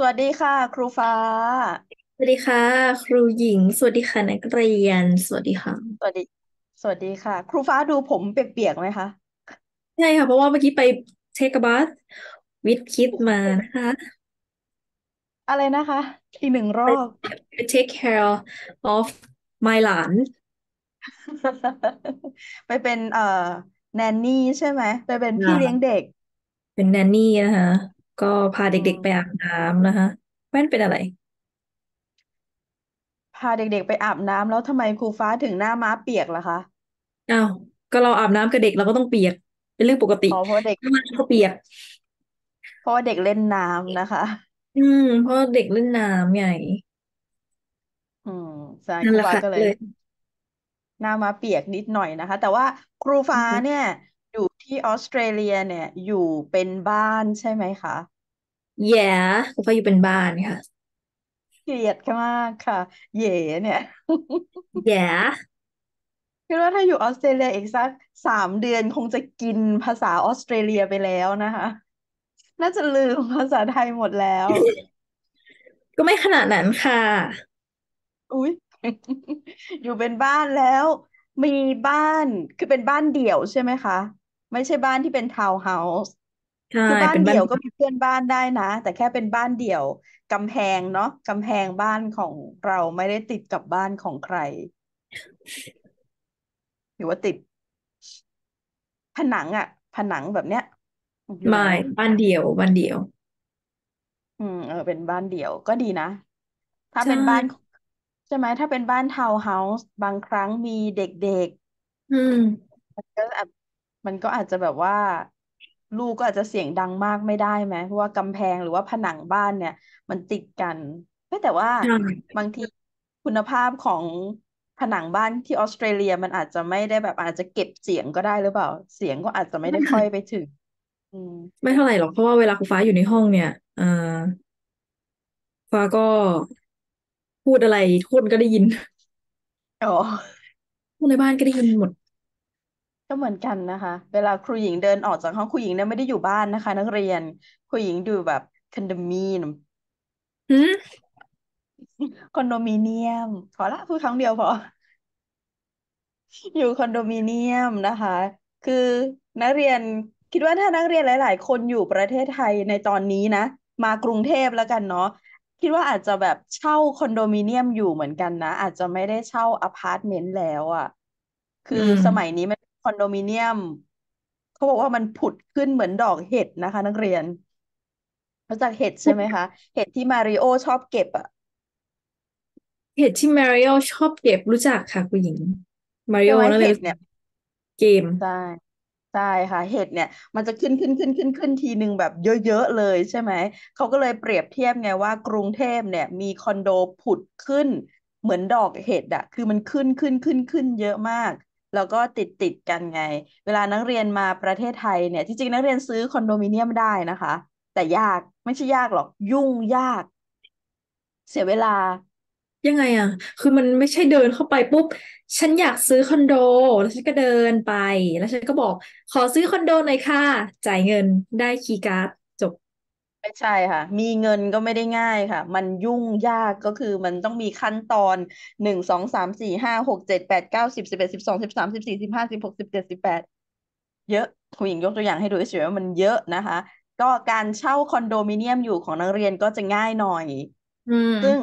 สวัสดีค่ะ ครูฟ้า สวัสดีค่ะ ครูหญิง สวัสดีค่ะ นักเรียน สวัสดีค่ะ สวัสดี สวัสดีค่ะ ครูฟ้าดูผมเปียกๆไหมคะ ใช่ค่ะ เพราะว่าเมื่อกี้ไปเช็คบัสวิดคิดมานะคะอะไรนะคะอีกหนึ่งรอบ take care of my หลานไปเป็นเอ่อแนนนี่ใช่ไหมไปเป็นพี่เลี้ยงเด็ก เป็นแนนนี่นะคะก็พาเด็กๆไปอาบน้ำนะคะแว่นเป็นอะไรพาเด็กๆ ไปอาบน้ำแล้วทำไมครูฟ้าถึงหน้าม้าเปียกล่ะคะอ้าวก็เราอาบน้ำกับเด็กเราก็ต้องเปียกเป็นเรื่องปกติอ๋อเพราะเด็กเ้ามันก็เปียกเพราะเด็กเล่นน้ำนะคะ อืม เพราะเด็กเล่นน้ำใหญ่อืมใช่นั่คนรูแหละฟ้าค่ะก็เลยเลย หน้ามาเปียกนิดหน่อยนะคะ แต่ว่าครูฟ้าเนี่ย อยู่ที่ออสเตรเลียเนี่ยอยู่เป็นบ้านใช่ไหมคะแย่คุณพ่ออยู่เป็นบ้านค่ะเกลียดมากค่ะเย่เนี่ยแย่คิดว่าถ้าอยู่ออสเตรเลียอีกสักสามเดือนคงจะกินภาษาออสเตรเลียไปแล้วนะคะ น่าจะลืมภาษาไทยหมดแล้ว ก็ไม่ขนาดนั้นค่ะ อุ๊ยอยู่เป็นบ้านแล้ว มีบ้านคือเป็นบ้านเดี่ยวใช่ไหมคะ ไม่ใช่บ้านที่เป็นทาวน์เฮาส์ใช่คือบ้าเป็นนบ้าเดี่นยวก็มีเพื่อนบ้านได้นะแต่แค่เป็นบ้านเดี่ยวกำแพงเนาะกำแพงบ้านของเราไม่ได้ติดกับบ้านของใคร หรือว่าติด ผนังอะผนังแบบเนี้ยอยู่ไหนไม่บ้านเดี่ยว บ้านเดี่ยว อืมเออเป็นบ้านเดี่ยวก็ดีนะ ถ้าใชเป็นบ้านใช่ไหมถ้าเป็นบ้านทาวน์เฮาส์บางครั้งมีเด็กอืมๆมันก็อาจมันก็อาจจะแบบว่าลูกก็อาจจะเสียงดังมากไม่ได้ไหมเพราะว่ากำแพงหรือว่าผนังบ้านเนี่ย มันติดกันไม่แต่ว่า บางทีคุณภาพของผนังบ้านที่ออสเตรเลียมันอาจจะไม่ได้แบบ อาจจะเก็บเสียงก็ได้หรือเปล่า เสียงก็อาจจะไม่ได้ค่อยไปถึงไม่เท่าไหร่หรอกเพราะว่าเวลาครูฟ้าอยู่ในห้องเนี่ยอ่าฟ้าก็พูดอะไรทุกคนก็ได้ยินอ๋อคนในบ้านก็ได้ยินหมดก็เหมือนกันนะคะ เวลาครูหญิงเดินออกจากห้องครูหญิงเนี่ยไม่ได้อยู่บ้านนะคะ นักเรียน ครูหญิงอยู่แบบคอนโดมิเนียมืมคอนโดมิเนียมพอละพูดครั้งเดียวพอ อยู่คอนโดมิเนียมนะคะ คือนักเรียน คิดว่าถ้านักเรียนหลาย ๆ คนอยู่ประเทศไทยในตอนนี้นะ มากรุงเทพแล้วกันเนาะ คิดว่าอาจจะแบบเช่าคอนโดมิเนียมอยู่เหมือนกันนะ อาจจะไม่ได้เช่าอพาร์ตเมนต์แล้วอ่ะ คืออมสมัยนี้อนโดมิเนียมเขาบอกว่ามันผุดขึ้นเหมือนดอกเห็ดนะคะ นักเรียนรู้จักเห็ดใช่ไหมคะเห็ดที่มาริโอชอบเก็บอะเห็ดที่มาริโอชอบเก็บ รู้จักค่ะคุณหญิงมาริโอนั่นเลยเนี่ยเกมใช่ใช่ค่ะ เห็ดเนี่ย มันจะขึ้นขึ้นขึ้นขึ้นขึ้นทีหนึ่งแบบเยอะๆเลยใช่ไหมเขาก็เลยเปรียบเทียบไงว่า กรุงเทพเนี่ย มีคอนโดผุดขึ้น เหมือนดอกเห็ดอะคือมันขึ้นขึ้นขึ้นขึ้นเยอะมากแล้วก็ติดติดกันไง เวลานักเรียนมาประเทศไทยเนี่ย ที่จริงนักเรียนซื้อคอนโดมิเนียมได้นะคะ แต่ยาก ไม่ใช่ยากหรอก ยุ่งยาก เสียเวลา ยังไงอ่ะคือมันไม่ใช่เดินเข้าไปปุ๊บ ฉันอยากซื้อคอนโด แล้วฉันก็เดินไป แล้วฉันก็บอก ขอซื้อคอนโดหน่อยค่ะ จ่ายเงิน ได้คีย์การ์ดใช่ค่ะ มีเงินก็ไม่ได้ง่ายค่ะ มันยุ่งยากก็คือมันต้องมีขั้นตอนหนึ่ง สอง สามสี่ห้าหกเจ็ดแปดเก้าสิบสิบเอ็ดสิบสองสิบสามสิบสี่สิบห้าสิบหกสิบเจ็ดสิบแปดเยอะคุณหญิงยกตัวอย่างให้ดูเฉยๆว่ามันเยอะนะคะ ก็การเช่าคอนโดมิเนียมอยู่ของนักเรียนก็จะง่ายหน่อยอืมซึ่ง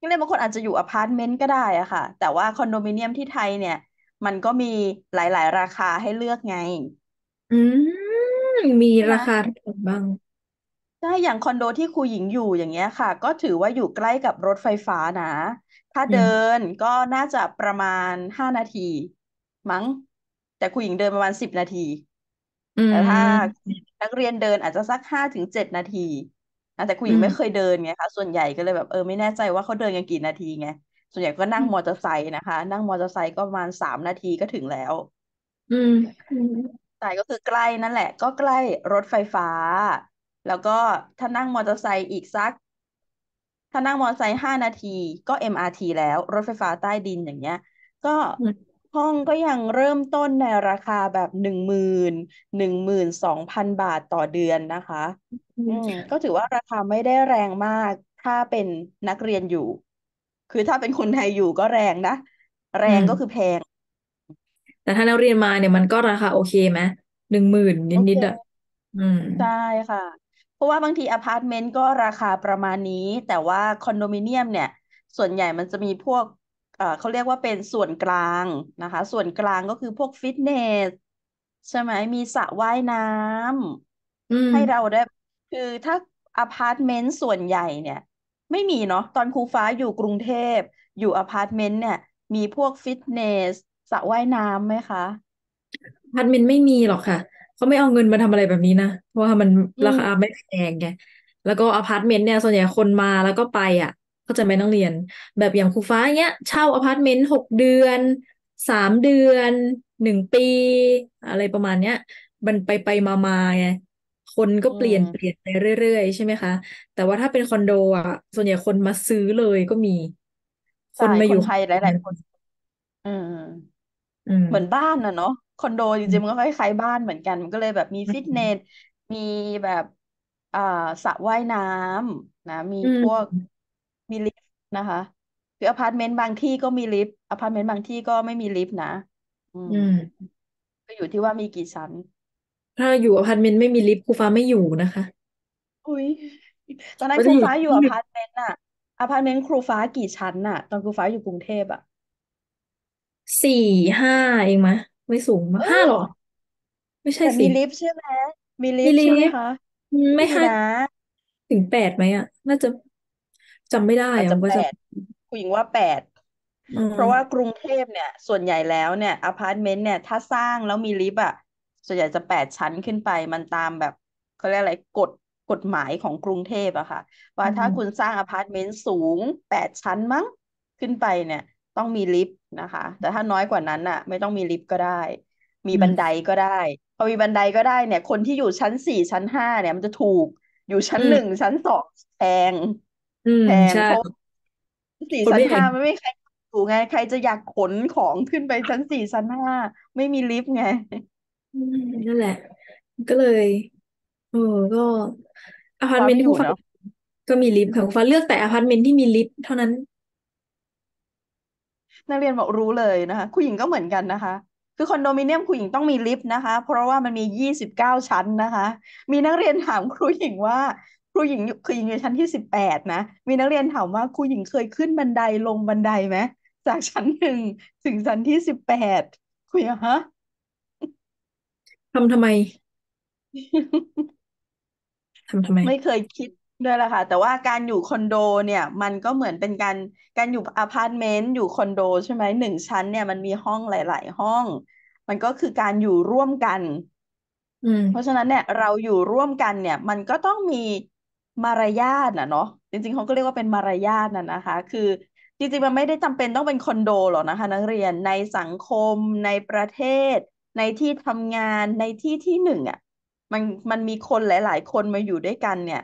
นักเรียนบางคนอาจจะอยู่อพาร์ตเมนต์ก็ได้อะค่ะ แต่ว่าคอนโดมิเนียมที่ไทยเนี่ย มันก็มีหลายๆราคาให้เลือกไง อืม มีราคาเท่าไหร่บ้างใช่ อย่างคอนโดที่ครูหญิงอยู่อย่างเงี้ยค่ะ ก็ถือว่าอยู่ใกล้กับรถไฟฟ้านะ ถ้าเดินก็น่าจะประมาณห้านาทีมั้ง แต่ครูหญิงเดินประมาณสิบนาที อืแต่ถ้ามนักเรียนเดินอาจจะสักห้าถึงเจ็ดนาทีนะแต่ครูหญิงไม่เคยเดินไงคะ ส่วนใหญ่ก็เลยแบบเออไม่แน่ใจว่าเขาเดินกันกี่นาทีไง ส่วนใหญ่ก็นั่งมอเตอร์ไซค์นะคะ นั่งมอเตอร์ไซค์ก็ประมาณสามนาทีก็ถึงแล้วอืมใช่ก็คือใกล้นั่นแหละ ก็ใกล้รถไฟฟ้าแล้วก็ถ้านั่งมอเตอร์ไซค์อีกสัก ถ้านั่งมอเตอร์ไซค์ห้านาที ก็ MRT แล้ว รถไฟฟ้าใต้ดินอย่างเงี้ย ก็ห้องก็ยังเริ่มต้นในราคาแบบหนึ่งหมื่นหนึ่งหมื่นสองพันบาทต่อเดือนนะคะ อืมก็ถือว่าราคาไม่ได้แรงมากถ้าเป็นนักเรียนอยู่ คือถ้าเป็นคนไทยอยู่ก็แรงนะ แรงก็คือแพง แต่ถ้านักเรียนมาเนี่ยมันก็ราคาโอเคไหมหนึ่งหมื่นนิดนิดๆอ่ะอืมใช่ค่ะราะว่าบางทีอพาร์ตเมนต์ก็ราคาประมาณนี้ แต่ว่าคอนโดมิเนียมเนี่ย ส่วนใหญ่มันจะมีพวกเเขาเรียกว่าเป็นส่วนกลางนะคะ ส่วนกลางก็คือพวกฟิตเนสใช่ไหมมีสระว่ายน้ำให้เราได้ คือถ้าอพาร์ตเมนต์ส่วนใหญ่เนี่ย ไม่มีเนาะตอนครูฟ้าอยู่กรุงเทพอยู่อพาร์ตเมนต์เนี่ยมีพวกฟิตเนสสระว่ายน้ำไหมคะอพาร์ตเมนต์ไม่มีหรอกค่ะเขาไม่เอาเงินมาทำอะไรแบบนี้นะเว่ามันราคาไม่แพงไง แล้วก็อพาร์ตเมนต์เนี่ย ส่วนใหญ่คนมาแล้วก็ไป อ่ะ ก็จะไม่ต้องเรียน แบบอย่างครูฟ้าเนี้ยเช่าอพาร์ตเมนต์หกเดือนสามเดือนหนึ่งปี อะไรประมาณเนี้ยมันไปไปมามาไงคนก็เปลี่ยนเปลี่ยนไปเรื่อยๆใช่ไหมคะแต่ว่าถ้าเป็นคอนโดอ่ะ ส่วนใหญ่คนมาซื้อเลยก็มีคนมาอยู่ไทยหลายๆคนอืมเหมือนบ้านนะเนาะคอนโดจริงๆมันก็คล้ายๆบ้านเหมือนกันมันก็เลยแบบมีฟิตเนสมีแบบ อ่าสระว่ายน้ำนะมีพวกมีลิฟต์นะคะคืออพาร์ตเมนต์บางที่ก็มีลิฟต์อพาร์ตเมนต์บางที่ก็ไม่มีลิฟต์นะ อืมอืมก็อยู่ที่ว่ามีกี่ชั้นถ้าอยู่อพาร์ตเมนต์ไม่มีลิฟต์ครูฟ้าไม่อยู่นะคะ อุ้ยตอนนั้นคจะรูอยู่ฟ้าอยู่อพาร์ตเมนต์อะอพาร์ตเมนต์ครูฟ้ากี่ชั้นอะตอนครูฟ้าอยู่กรุงเทพอะสี่ห้าเองมะไม่สูงมากห้าหรอไม่ใช่แต่สิมีลิฟต์ใช่ไหมมีลิมีฟต์ลใช่ไหมฟต์คะไม่มีห้านะถึงแปดไหมอ่ะ น่าจะจำไม่ได้อาจอ่ะจะมันแปจะดคุ้หญิงว่าแปดอเพราะว่ากรุงเทพเนี่ย ส่วนใหญ่แล้วเนี่ยอพาร์ตเมนต์เนี่ย ถ้าสร้างแล้วมีลิฟต์อ่ะส่วนใหญ่จะแปดชั้นขึ้นไปมันตามแบบเขาเรียกอะไรกฎกฎหมายของกรุงเทพอะค่ะว่าถ้าคุณสร้างอพาร์ตเมนต์สูงแปดชั้นมั้ง ขึ้นไปเนี่ยต้องมีลิฟต์นะคะ แต่ถ้าน้อยกว่านั้นอะไม่ต้องมีลิฟต์ก็ได้ มีบันไดก็ได้พอมีบันไดก็ได้เนี่ย คนที่อยู่ชั้นสี่ชั้นห้าเนี่ยมันจะถูกอยู่ชั้นหนึ่งชั้นสองแพงแพงเพราะสี่ชั้นห้าไม่ไม่ใครอยู่ไง ใครจะอยากขนของขึ้นไปชั้นสี่ชั้นห้าไม่มีลิฟต์ไงนั่นแหละ ก็เลยเออก็อพาร์ตเมนต์ที่คุณฟ้าก็มีลิฟต์ค่ะคุณฟ้าเลือก แต่อพาร์ตเมนต์ที่มีลิฟต์เท่านั้นนักเรียนบอกรู้เลยนะคะคุูหญิงก็เหมือนกันนะคะ คือคอนโดมิเนียมคุูหญิงต้องมีลิฟต์นะคะ เพราะว่ามันมียี่สิบเก้าชั้นนะคะ มีนักเรียนถามครูหญิงว่าครูหญิงคือหญิงอยู่ชั้นที่สิบแปดนะมีนักเรียนถามว่าครูหญิงเคยขึ้นบันไดลงบันไดไหมจากชั้นหนึ่งถึงชั้นที่สิบแปดคุยหญฮะทำทำไมทำทำไมไม่เคยคิดด้วยแหละค่ะแต่ว่าการอยู่คอนโดเนี่ย มันก็เหมือนเป็นการ การอยู่อพาร์ตเมนต์อยู่คอนโดใช่ไหมหนึ่งชั้นเนี่ย มันมีห้องหลาย ๆ ห้อง มันก็คือการอยู่ร่วมกันอืมเพราะฉะนั้นเนี่ยเราอยู่ร่วมกันเนี่ย มันก็ต้องมีมารยาทนะเนาะจริงๆเขาก็เรียกว่าเป็นมารยาทน่ะนะคะ คือ จริงๆมันไม่ได้จำเป็นต้องเป็นคอนโดหรอกนะคะ นักเรียนในสังคมในประเทศ ในที่ทำงานในที่ที่หนึ่งอ่ะมันมันมีคนหลาย ๆ คนมาอยู่ด้วยกันเนี่ย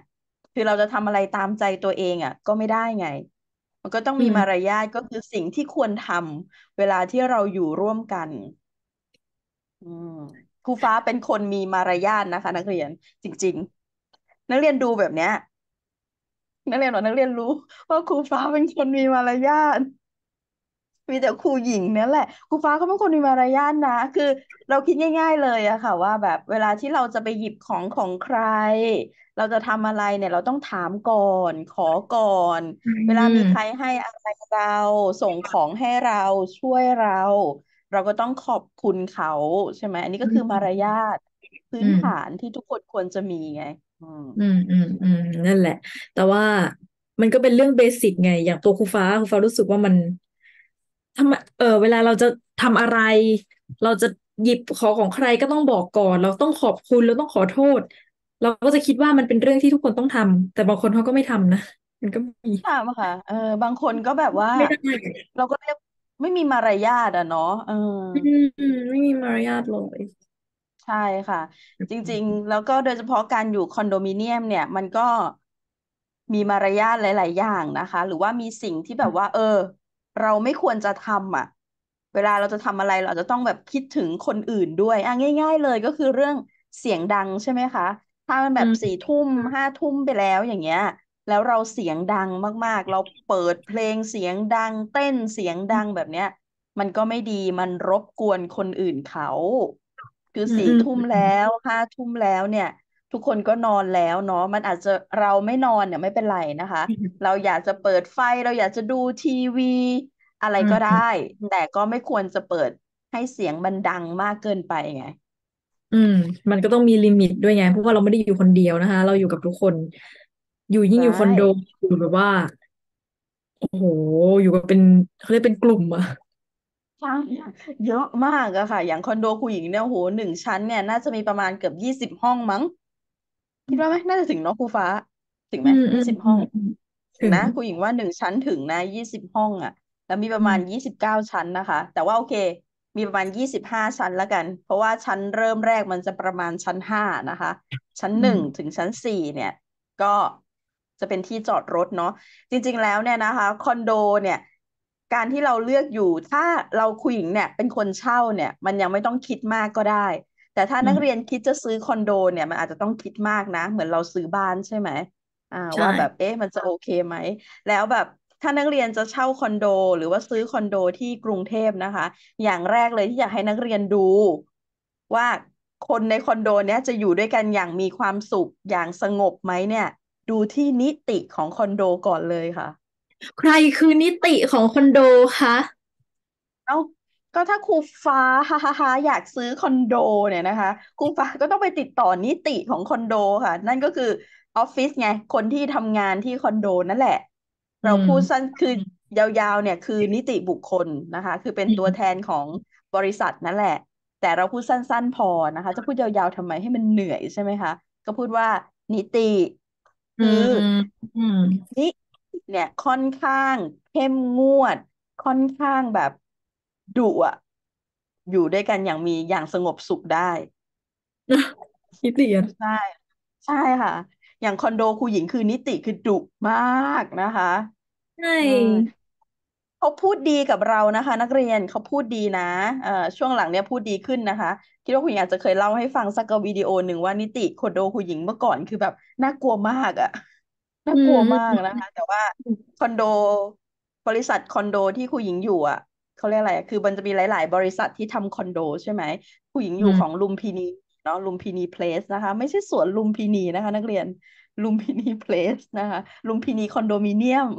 คือเราจะทำอะไรตามใจตัวเองอ่ะก็ไม่ได้ไง มันก็ต้องมีมารยาทก็คือสิ่งที่ควรทำเวลาที่เราอยู่ร่วมกัน อืม ครูฟ้าเป็นคนมีมารยาทนะคะ นักเรียน จริงๆ นักเรียนดูแบบเนี้ย นักเรียนหรอนักเรียนรู้ ว่าครูฟ้าเป็นคนมีมารยาทมีแต่ครูหญิงนั่นแหละ ครูฟ้าเขาเป็นคนมีมารยาทนะคือเราคิดง่ายๆเลยอะค่ะว่าแบบเวลาที่เราจะไปหยิบของของใคร เราจะทำอะไรเนี่ย เราต้องถามก่อน ขอก่อนอืเวลามมีใครให้อะไรเรา ส่งของให้เราช่วยเรา เราก็ต้องขอบคุณเขา ใช่ไหมอันนี้ก็คือมารยาทพื้ืนมฐานที่ทุกคนควรจะมีไง อืมอืมอืมอืมนั่นแหละ แต่ว่ามันก็เป็นเรื่องเบสิกไงอย่างตัวครูฟ้าครูฟ้ารู้สึกว่ามันทำเออเวลาเราจะทำอะไร เราจะหยิบขอของใครก็ต้องบอกก่อน เราต้องขอบคุณเราต้องขอโทษ เราก็จะคิดว่ามันเป็นเรื่องที่ทุกคนต้องทำ แต่บางคนเขาก็ไม่ทำนะ มันก็มีทำค่ะ เออบางคนก็แบบว่า เราก็เรียกไม่มีมารยาทอ่ะเนาะเออไม่มีมารยาทเลย ใช่ค่ะ จริง ๆ แล้วก็โดยเฉพาะการอยู่คอนโดมิเนียม เนี่ย มันก็มีมารยาทหลาย ๆ อย่างนะคะ หรือว่ามีสิ่งที่แบบว่า เออเราไม่ควรจะทำอ่ะ เวลาเราจะทำอะไร เราจะต้องแบบคิดถึงคนอื่นด้วยอ่ะง่าย ๆ เลยก็คือเรื่องเสียงดังใช่ไหมคะ ถ้ามันแบบสี่ทุ่มห้าทุ่มไปแล้วอย่างเงี้ย แล้วเราเสียงดังมากๆ เราเปิดเพลงเสียงดัง เต้นเสียงดังแบบเนี้ย มันก็ไม่ดีมันรบกวนคนอื่นเขา คือสี่ทุ่มแล้วห้าทุ่มแล้วเนี่ยทุกคนก็นอนแล้วเนาะมันอาจจะเราไม่นอนเนี่ยไม่เป็นไรนะคะ เราอยากจะเปิดไฟเราอยากจะดูทีวีอะไรก็ได้ แต่ก็ไม่ควรจะเปิดให้เสียงมันดังมากเกินไปไงอืม มันก็ต้องมีลิมิตด้วยไงเพราะว่าเราไม่ได้อยู่คนเดียวนะคะ เราอยู่กับทุกคน อยู่ยิ่งอยู่คอนโดอยู่แบบว่าโอ้โหอยู่กับเป็นเขาเรียกเป็นกลุ่มอะใช่เยอะมากอะค่ะ อย่างคอนโดคุณหญิงเนี่ยโหหนึ่งชั้นเนี่ย น่าจะมีประมาณเกือบยี่สิบห้องมั้งคิดว่าไหมน่าจะถึงเนาะครูฟ้า ถึงไหอืมืยี่มสิบอห้อง ถึถึงนะครูหญิงว่าหนึ่งชั้นถึงนะยี่สิบห้องอ่ะ แล้วมีปอืระมามณยี่สิบเก้าชั้นนะคะ แต่ว่าโอเค มีประมาณยี่สิบห้าชั้นแล้วกัน เพราะว่าชั้นเริ่มแรกมันจะประมาณชั้นห้านะคะ ชั้นหอืนึ่มงถึงชั้นสี่เนี่ย ก็จะเป็นที่จอดรถเนาะจริง ๆแล้วเนี่ยนะคะคอนโดเนี่ย การที่เราเลือกอยู่ถ้าเราคุยหญิงเนี่ย เป็นคนเช่าเนี่ย มันยังไม่ต้องคิดมากก็ได้แต่ถ้านักเรียนคิดจะซื้อคอนโด เนี่ยมัน อาจจะต้องคิดมากนะ เหมือนเราซื้อบ้านใช่ไหมอ่าว่าแบบเอ๊ะมันจะโอเคไหมแล้วแบบ ถ้านักเรียนจะเช่าคอนโด หรือว่าซื้อคอนโดที่กรุงเทพนะคะ อย่างแรกเลยที่อยากให้นักเรียนดู ว่าคนในคอนโดเนี้ยจะอยู่ด้วยกันอย่างมีความสุขอย่างสงบไหมเนี่ย ดูที่นิติของคอนโดก่อนเลยค่ะ ใครคือนิติของคอนโดคะเอาก็ถ้าครูฟ้าฮ่าฮ่าฮ่าอยากซื้อคอนโด เนี่ยนะคะครูฟ้าก็ต้องไปติดต่อนิติของคอนโดค่ะนั่นก็คือออฟฟิศไงคนที่ทำงานที่คอนโดนั่นแหละเราพูดสั้นคือยาวๆ เนี่ยคือนิติบุคคลนะคะ คือเป็นตัวแทนของบริษัทนั่นแหละ แต่เราพูดสั้น ๆ พอนะคะจะพูดยาวๆทำไมให้มันเหนื่อยใช่ไหมคะก็พูดว่านิติคือนิเนี่ยค่อนข้างเข้มงวด ค่อนข้างแบบดุอ่ะ อยู่ด้วยกันอย่างมีอย่างสงบสุขได้คิดเรียนใช่ใช่ค่ะ อย่างคอนโดครูหญิงคือนิติคือดุมากนะคะใช่อืมเขาพูดดีกับเรานะคะ นักเรียนเขาพูดดีนะเอ่อช่วงหลังเนี้ยพูดดีขึ้นนะคะคิดว่าคุณอยากจะเคยเล่าให้ฟังสักวิดีโอหนึ่งว่านิติคอนโดครูหญิงเมื่อก่อนคือแบบน่ากลัวมากอะน่ากลัวมากนะคะแต่ว่าคอนโดบริษัทคอนโด ที่ครูหญิงอยู่อะเขาเรียกอะไรคือมันจะมีหลาย ๆ บริษัทที่ทำคอนโดใช่ไหม ผู้หญิงอยู่ของลุมพินีเนาะ ลุมพินีเพลสนะคะ ไม่ใช่สวนลุมพินีนะคะนักเรียน ลุมพินีเพลสนะคะ ลุมพินีคอนโดมิเนียม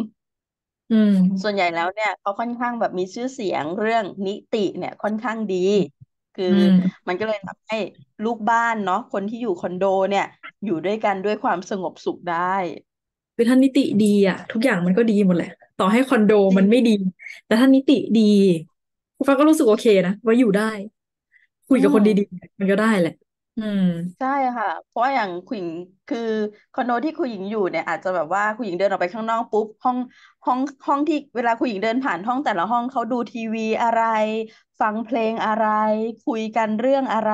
ส่วนใหญ่แล้วเนี่ยเขาค่อนข้างแบบมีชื่อเสียงเรื่องนิติเนี่ย ค่อนข้างดี คือมันก็เลยทำให้ลูกบ้านเนาะคนที่อยู่คอนโดเนี่ย อยู่ด้วยกันด้วยความสงบสุขได้คือท่านนิติดีอ่ะทุกอย่างมันก็ดีหมดแหละต่อให้คอนโดมันไม่ดี แต่ถ้านิติดีคุณฟ้าก็รู้สึกโอเคนะ ว่าอยู่ได้ คุยกับคนดีๆ มันก็ได้แหละ อืมใช่ค่ะ เพราะอย่างคุณหญิงคือคอนโดที่คุณหญิงอยู่เนี่ยอาจจะแบบว่าคุณหญิงเดินออกไปข้างนอกปุ๊บห้องห้องห้องที่เวลาคุณหญิงเดินผ่าน ห้องแต่ละห้องเขาดูทีวีอะไร ฟังเพลงอะไร คุยกันเรื่องอะไร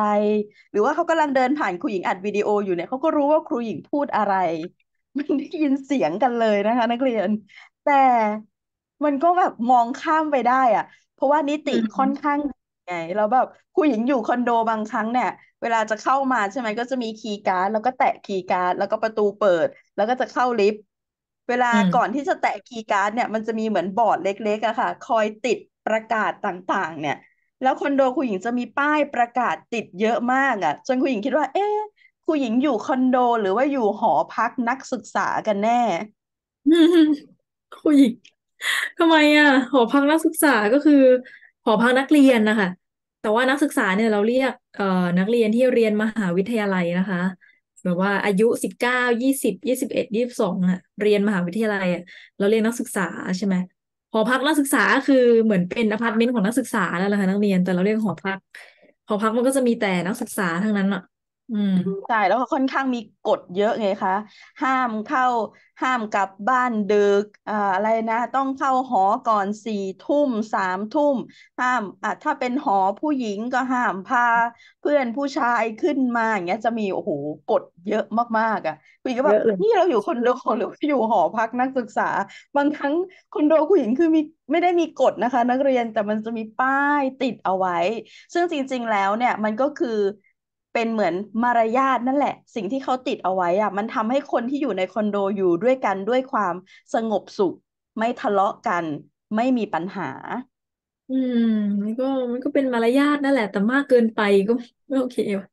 หรือว่าเขากำลังเดินผ่านคุณหญิงอัดวิดีโออยู่เนี่ยเขาก็รู้ว่าครูหญิงพูดอะไร มันได้ยินเสียงกันเลยนะคะ นักเรียนแต่มันก็แบบมองข้ามไปได้อะเพราะว่านิติืค่อนมข้างไงแล้วแบบผู้หญิงอยู่คอนโดบางครั้งเนี่ย เวลาจะเข้ามาใช่ไหม ก็จะมีคีย์การ์ดแล้วก็แตะคีย์การ์ดแล้วก็ประตูเปิด แล้วก็จะเข้าลิฟต์ เวลาอืมก่อนที่จะแตะคีย์การ์ดเนี่ย มันจะมีเหมือนบอร์ดเล็กๆอะค่ะ คอยติดประกาศต่างๆเนี่ย แล้วคอนโดคุณหญิงจะมีป้ายประกาศติดเยอะมากอะจนคุณหญิงคิดว่า เอ๊ะคุณหญิงอยู่คอนโดหรือว่าอยู่หอพักนักศึกษากันแน่คุยทำไมอ่ะ หอพักนักศึกษาก็คือ หอพักนักเรียนนะคะ แต่ว่านักศึกษาเนี่ยเราเรียกเอ่อนักเรียนที่เรียนมหาวิทยาลัยนะคะ แบบว่าอายุสิบเก้ายี่สิบยี่สิบเอ็ดยี่สิบสองอ่ะเรียนมหาวิทยาลัยอ่ะเราเรียนนักศึกษาใช่ไหมหอพักนักศึกษาคือเหมือนเป็นอพาร์ตเมนต์ของนักศึกษาแล้วนะคะนักเรียนแต่เราเรียกหอพัก หอพักมันก็จะมีแต่นักศึกษาทั้งนั้นอ่ะอืมใช่แล้วก็ค่อนข้างมีกฎเยอะไงคะห้ามเข้าห้ามกลับบ้านดึกอ่าอะไรนะ ต้องเข้าหอก่อนสี่ทุ่มสามทุ่มห้ามอ่ะถ้าเป็นหอผู้หญิงก็ห้ามพาเพื่อนผู้ชายขึ้นมาอย่างเงี้ยจะมีโอ้โหกฎเยอะมากๆอ่ะผู้หญิงก็เยแบบะเลยนี่เราอยู่คอนโดหรือว่าอยู่หอพักนักศึกษา บางครั้งคอนโดผู้หญิงคือมีไม่ได้มีกฎนะคะ นักเรียนแต่มันจะมีป้ายติดเอาไว้ ซึ่งจริงๆแล้วเนี่ยมันก็คือเป็นเหมือนมารยาทนั่นแหละ สิ่งที่เขาติดเอาไว้อะมันทำให้คนที่อยู่ในคอนโดอยู่ด้วยกันด้วยความสงบสุข ไม่ทะเลาะกัน ไม่มีปัญหา อืมมันก็มันก็เป็นมารยาทนั่นแหละแต่มากเกินไปก็ไม่โอเคว่ะ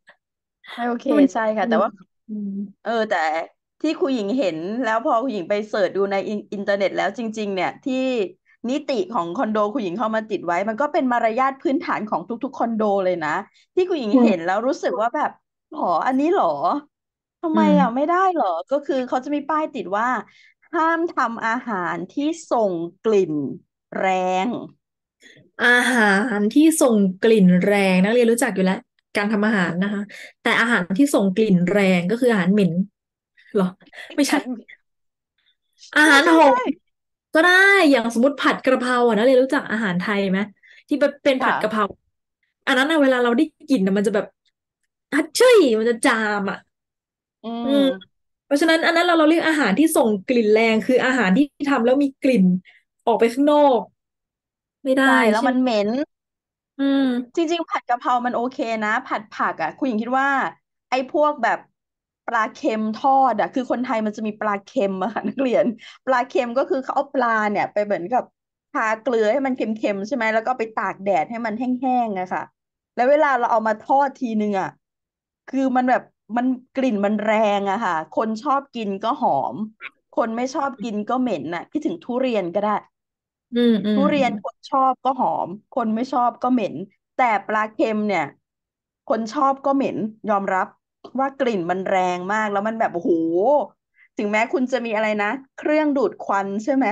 ไม่โอเค ใช่ค่ะ แต่ว่าอเออ แต่ที่ครูหญิงเห็น แล้วพอครูหญิงไปเสิร์ชดูในอินเทอร์เน็ตแล้วจริงๆ เนี่ย ที่นิติของคอนโดคุณหญิงเข้ามาติดไว้ มันก็เป็นมารยาทพื้นฐานของทุก ๆคอนโดเลยนะที่คุณหญิงเห็นแล้วรู้สึกว่าแบบหออันนี้หรอทำไมอ่ะไม่ได้หรอ ก็คือเขาจะมีป้ายติดว่า ห้ามทำอาหารที่ส่งกลิ่น แรงอาหารที่ส่งกลิ่นแรง นักเรียนรู้จักอยู่แล้วการทำอาหารนะคะ แต่อาหารที่ส่งกลิ่นแรงก็คืออาหารเหม็นเหรอไม่ใช่อาหารหอมใก็ได้ อย่างสมมติผัดกระเพราอ่ะนะเรนรู้จักอาหารไทยไหมที่เป็นผัดะกะเพราอันนั้นนเวลาเราได้กลิ่นมันจะแบบฮัดเชยมันจะจามอ่ะ อือืมมเพราะฉะนั้นอันนั้นเราเราเรียกอาหารที่ส่งกลิ่นแรงคืออาหารที่ทำแล้วมีกลิ่นออกไปข้างนอกไม่ได้ใช่แล้ว่มันเหม็นอืม จริง ๆ ผัดกะเพรามันโอเคนะ ผัดผักอ่ะ คุณหญิงคิดว่า ไอ้พวกแบบปลาเค็มทอดอะคือคนไทยมันจะมีปลาเค็มอะค่ะนักเรียนปลาเค็มก็คือเขาเอาปลาเนี่ยไปเหมือนกับทาเกลือให้มันเค็มๆใช่ไหมแล้วก็ไปตากแดดให้มันแห้งๆอะค่ะแล้วเวลาเราเอามาทอดทีนึงอะคือมันแบบมันกลิ่นมันแรงอะค่ะ คนชอบกินก็หอม คนไม่ชอบกินก็เหม็นน่ะคิดถึงทุเรียนก็ได้ อืมอืทุมเรียนคนชอบก็หอม คนไม่ชอบก็เหม็น แต่ปลาเค็มเนี่ย คนชอบก็เหม็น ยอมรับว่ากลิ่นมันแรงมากแล้วมันแบบโอ้โหถึงแม้คุณจะมีอะไรนะ เครื่องดูดควันใช่ไหม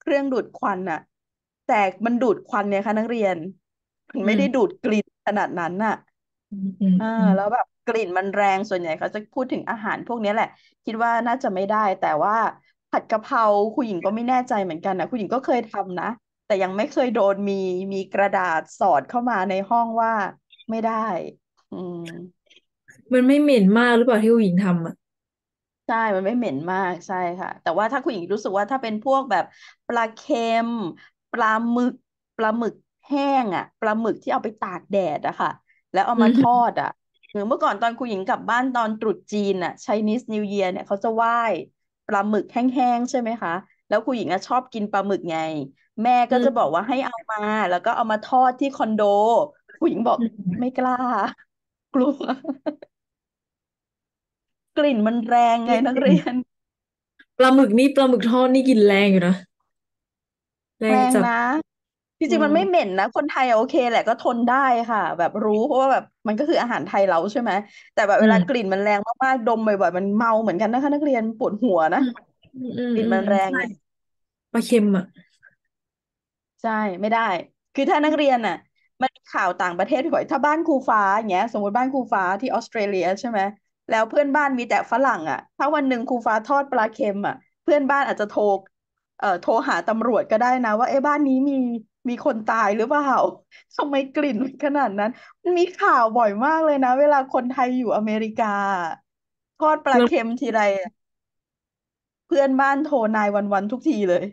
เครื่องดูดควันอะแต่มันดูดควันเนี่ยค่ะนักเรียนถึงไม่ได้ดูดกลิ่นขนาดนั้นน่ะอ่าแล้วแบบกลิ่นมันแรงส่วนใหญ่เขาจะพูดถึงอาหารพวกนี้แหละ คิดว่าน่าจะไม่ได้ แต่ว่าผัดกะเพราคุณหญิงก็ไม่แน่ใจเหมือนกันนะคุณหญิงก็เคยทำนะ แต่ยังไม่เคยโดนมีมีกระดาษสอดเข้ามาในห้องว่าไม่ได้ อืมมันไม่เหม็นมากหรือเปล่าที่คุ้หญิงทำอ่ะใช่ มันไม่เหม็นมากใช่ค่ะ แต่ว่าถ้าคุณหญิงรู้สึกว่าถ้าเป็นพวกแบบปลาเค็มปลาหมึกปลาหมึกแห้งอ่ะปลาหมึกที่เอาไปตากแดดอะค่ะ แล้วเอาอืมาทอดอ่ะหรือเมื่อก่อนตอนคุณหญิงกลับบ้านตอนตรุษจีนอ่ะ Chinese New Year เนี่ยเขาจะไหว้ปลาหมึกแห้งๆใช่ไหมคะแล้วคุณหญิงอะชอบกินปลาหมึกไง แม่ก็จะบอกว่าให้เอามา แล้วก็เอามาทอดที่คอนโดคุณหญิงบอกไม่กล้า กลัวกลิ่นมันแรงไงนักเรียนปลาหมึกนี่ปลาหมึกทอดนี่กลินแรงอยู่นะ แรแรงงจัดนะจอจริงๆมันไม่เหม็นนะ คนไทยโอเคแหละก็ทนได้ค่ะ แบบรู้เพราะว่าแบบมันก็คืออาหารไทยเราใช่ไหมแต่แบบอเวลากลิ่นมันแรงมากๆดมบ่อยๆมันเมาเหมือนกันนะคะ นักเรียนปวดหัวนะอืมอืมกลิ่นอืมันแรงใช่ไงปลาเค็มอ่ะใช่ ไม่ได้ คือถ้านักเรียนน่ะมันข่าวต่างประเทศบ่อยถ้าบ้านครูฟ้าอย่างเงี้ยสมมติบ้านครูฟ้าที่ออสเตรเลียใช่ไหมแล้วเพื่อนบ้านมีแต่ฝรั่งอะ่ะ ถ้าวันหนึ่งครูฟ้าทอดปลาเค็มอะ่ะ เพื่อนบ้านอาจจะโทร เอ่อ โทรหาตำรวจก็ได้นะ ว่าเอ้บ้านนี้มี มีคนตายหรือเปล่าทำไมกลิ่นนขนาดนั้นมันมีข่าวบ่อยมากเลยนะ เวลาคนไทยอยู่อเมริกา ทอดปลาเค็มทีไร เพื่อนบ้านโทรนายวันวันทุกทีเลย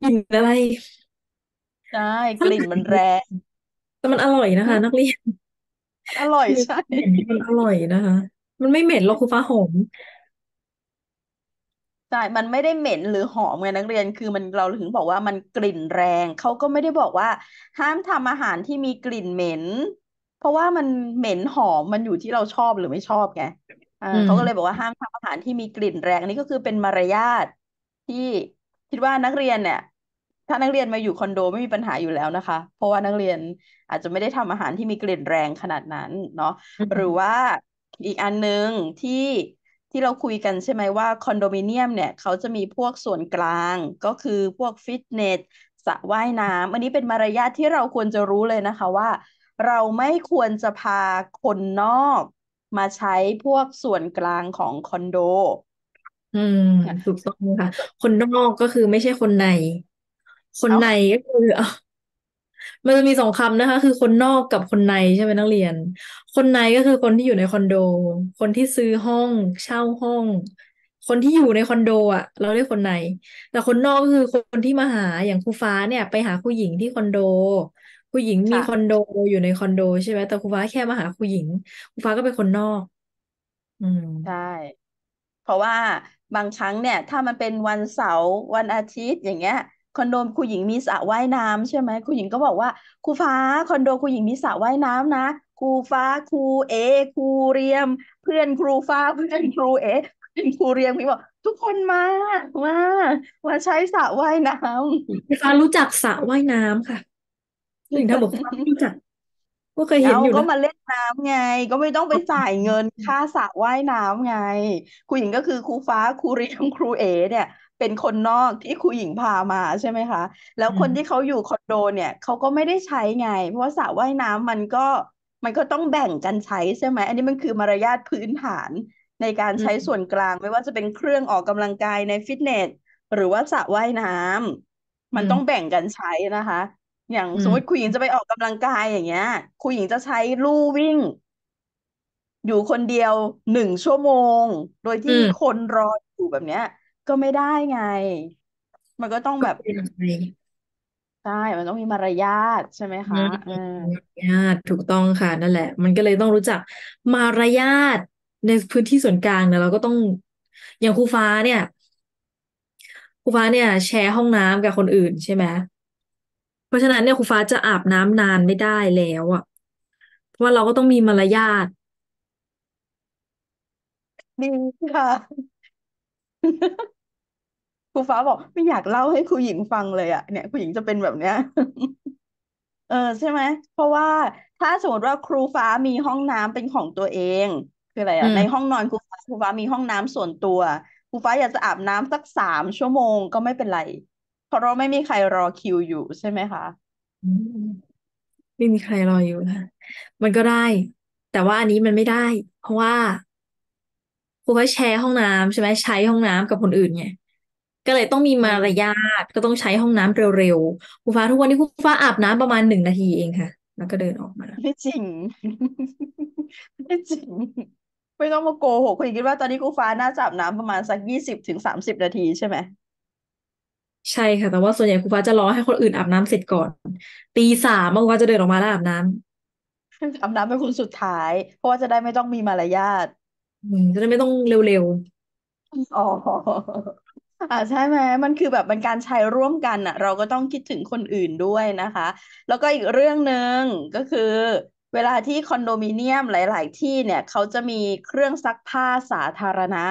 กลิ่นอะไร ใช่ กลิ่นมันแรง แต่มันอร่อยนะคะ นักเรียนอร่อยใช่่ห็นมันอร่อยนะคะ มันไม่เหม็นหรอกคุณฟ้าหอม ใช่ มันไม่ได้เหม็นหรือหอมไงนักเรียนคือมันเราถึงบอกว่ามันกลิ่นแรง เขาก็ไม่ได้บอกว่า ห้ามทำอาหารที่มีกลิ่นเหม็น เพราะว่ามันเหม็นหอมมันอยู่ที่เราชอบหรือไม่ชอบไงเอืเขาก็เลยบอกว่าห้ามทำอาหารที่มีกลิ่นแรงอันนี้ก็คือเป็นมารยาทที่คิดว่านักเรียนเนี่ยถ้านักเรียนมาอยู่คอนโดไม่มีปัญหาอยู่แล้วนะคะ เพราะว่านักเรียนอาจจะไม่ได้ทำอาหารที่มีกลิ่นแรงขนาดนั้น เนาะ หรือว่าอีกอันหนึ่งที่ที่เราคุยกันใช่ไหมว่าคอนโดมิเนียมเนี่ยเขาจะมีพวกส่วนกลางก็คือพวกฟิตเนส สระว่ายน้ำ อันนี้เป็นมารยาทที่เราควรจะรู้เลยนะคะว่าเราไม่ควรจะพาคนนอกมาใช้พวกส่วนกลางของคอนโด อืมถูกต้องค่ะ คนนอกก็คือไม่ใช่คนในคนในก็คือมันจะมีสองคำนะคะ คือคนนอกกับคนในใช่ไหมนักเรียน คนในก็คือคนที่อยู่ในคอนโด คนที่ซื้อห้อง เช่าห้อง คนที่อยู่ในคอนโดอ่ะเราเรียกคนในแต่คนนอกก็คือคนที่มาหาอย่างครูฟ้าเนี่ย ไปหาครูหญิงที่คอนโดครูหญิงมีคอนโดอยู่ในคอนโด ใช่ไหมแต่ครูฟ้าแค่มาหาครูหญิงครูฟ้าก็เป็นคนนอก อืมใช่เพราะว่าบางครั้งเนี่ย ถ้ามันเป็นวันเสาร์วันอาทิตย์อย่างเงี้ยคอนโดครูหญิงมีสระว่ายน้ำใช่ไหมครูหญิงก็บอกว่าครูฟ้าคอนโดครูหญิงมีสระว่ายน้ำนะครูฟ้าครูเอครูเรียม เพื่อนครูฟ้าเพื่อนครูเอเพื่อนครูเรียมพี่บอกทุกคนมามามาใช้สระว่ายน้ำฟ้ารู้จักสระว่ายน้ำค่ะหนึ่งถ้าบอกว่ารู้จักก็เคยเห็นอยู่้วก็มาเล่นน้ำไง ก็ไม่ต้องไปจ่ายเงิน ค่าสระว่ายน้ำไงครูหญิงก็คือครูฟ้าครูเรียม ครูเอ เนี่ยเป็นคนนอกที่ครูหญิงพามาใช่ไหมคะ แล้วคนที่เขาอยู่คอนโด เนี่ยเขาก็ไม่ได้ใช้ไง เพราะว่าสระว่ายน้ำมันก็มันก็ต้องแบ่งกันใช้ใช่ไหมอันนี้มันคือมารยาทพื้นฐานในการใช้ส่วนกลาง ไม่ว่าจะเป็นเครื่องออกกำลังกายในฟิตเนสหรือว่าสระว่ายน้ำ มันต้องแบ่งกันใช้นะคะ อย่างสมมติครูหญิงจะไปออกกำลังกายอย่างเงี้ยครูหญิงจะใช้ลู่วิ่ง อยู่คนเดียวหนึ่งชั่วโมง โดยที่มีคนรออยู่แบบเนี้ยก็ไม่ได้ไง มันก็ต้องก็แบบเป็นอะไรใช่ มันต้องมีมารยาทใช่ไหมคะเออมารยาทถูกต้องค่ะนั่นแหละมันก็เลยต้องรู้จักมารยาทในพื้นที่ส่วนกลางเนี่ยเราก็ต้องอย่างครูฟ้าเนี่ยครูฟ้าเนี่ย แชร์ห้องน้ำกับคนอื่นใช่ไหมเพราะฉะนั้นเนี่ยครูฟ้าจะอาบน้ำนานไม่ได้แล้วอ่ะเพราะว่าเราก็ต้องมีมารยาทดีค่ะครูฟ้าบอกไม่อยากเล่าให้ครูหญิงฟังเลยอะเนี่ยครูหญิงจะเป็นแบบเนี้ย เออใช่ไหมเพราะว่า ถ้าสมมติว่าครูฟ้ามีห้องน้ำเป็นของตัวเอง คืออะไรอืะในห้องนอนครูฟ้า ครูฟ้ามีห้องน้ำส่วนตัว ครูฟ้าอยากจะอาบน้ำสักสามชั่วโมงก็ไม่เป็นไรเพราะเราไม่มีใครรอคิวอยู่ใช่ไหมคะไม่มีใครรออยู่นะ มันก็ได้ แต่ว่าอันนี้มันไม่ได้ เพราะว่า ครูฟ้าแชร์ห้องน้ำใช่ไหมใช้ห้องน้ำกับคนอื่นไงก็เลยต้องมีมารยาทก็ต้องใช้ห้องน้ำเร็วๆครูฟ้าทุกวันนี้ครูฟ้าอาบน้ำประมาณหนึ่งนาทีเองค่ะแล้วก็เดินออกมาไม่จริงไม่จริงไม่ต้องมาโกหกคุณคิดว่าตอนนี้ครูฟ้าน่าจะอาบน้ำประมาณสักยี่สิบถึงสามสิบนาทีใช่ไหมใช่ค่ะ แต่ว่า ส่วนใหญ่ครูฟ้าจะรอให้คนอื่นอาบน้ำเสร็จก่อนตีสามครูฟ้าจะเดินออกมาแล้วอาบน้ำอาบน้ำเป็นคนสุดท้าย เพราะว่าจะได้ไม่ต้องมีมารยาทจะได้ไม่ต้องเร็วๆอ๋ออ่าใช่ไหมมันคือแบบเป็นการใช้ร่วมกันอ่ะเราก็ต้องคิดถึงคนอื่นด้วยนะคะ แล้วก็อีกเรื่องหนึ่งก็คือ เวลาที่คอนโดมิเนียมหลาย ๆ ที่เนี่ยเขาจะมีเครื่องซักผ้าสาธารณะ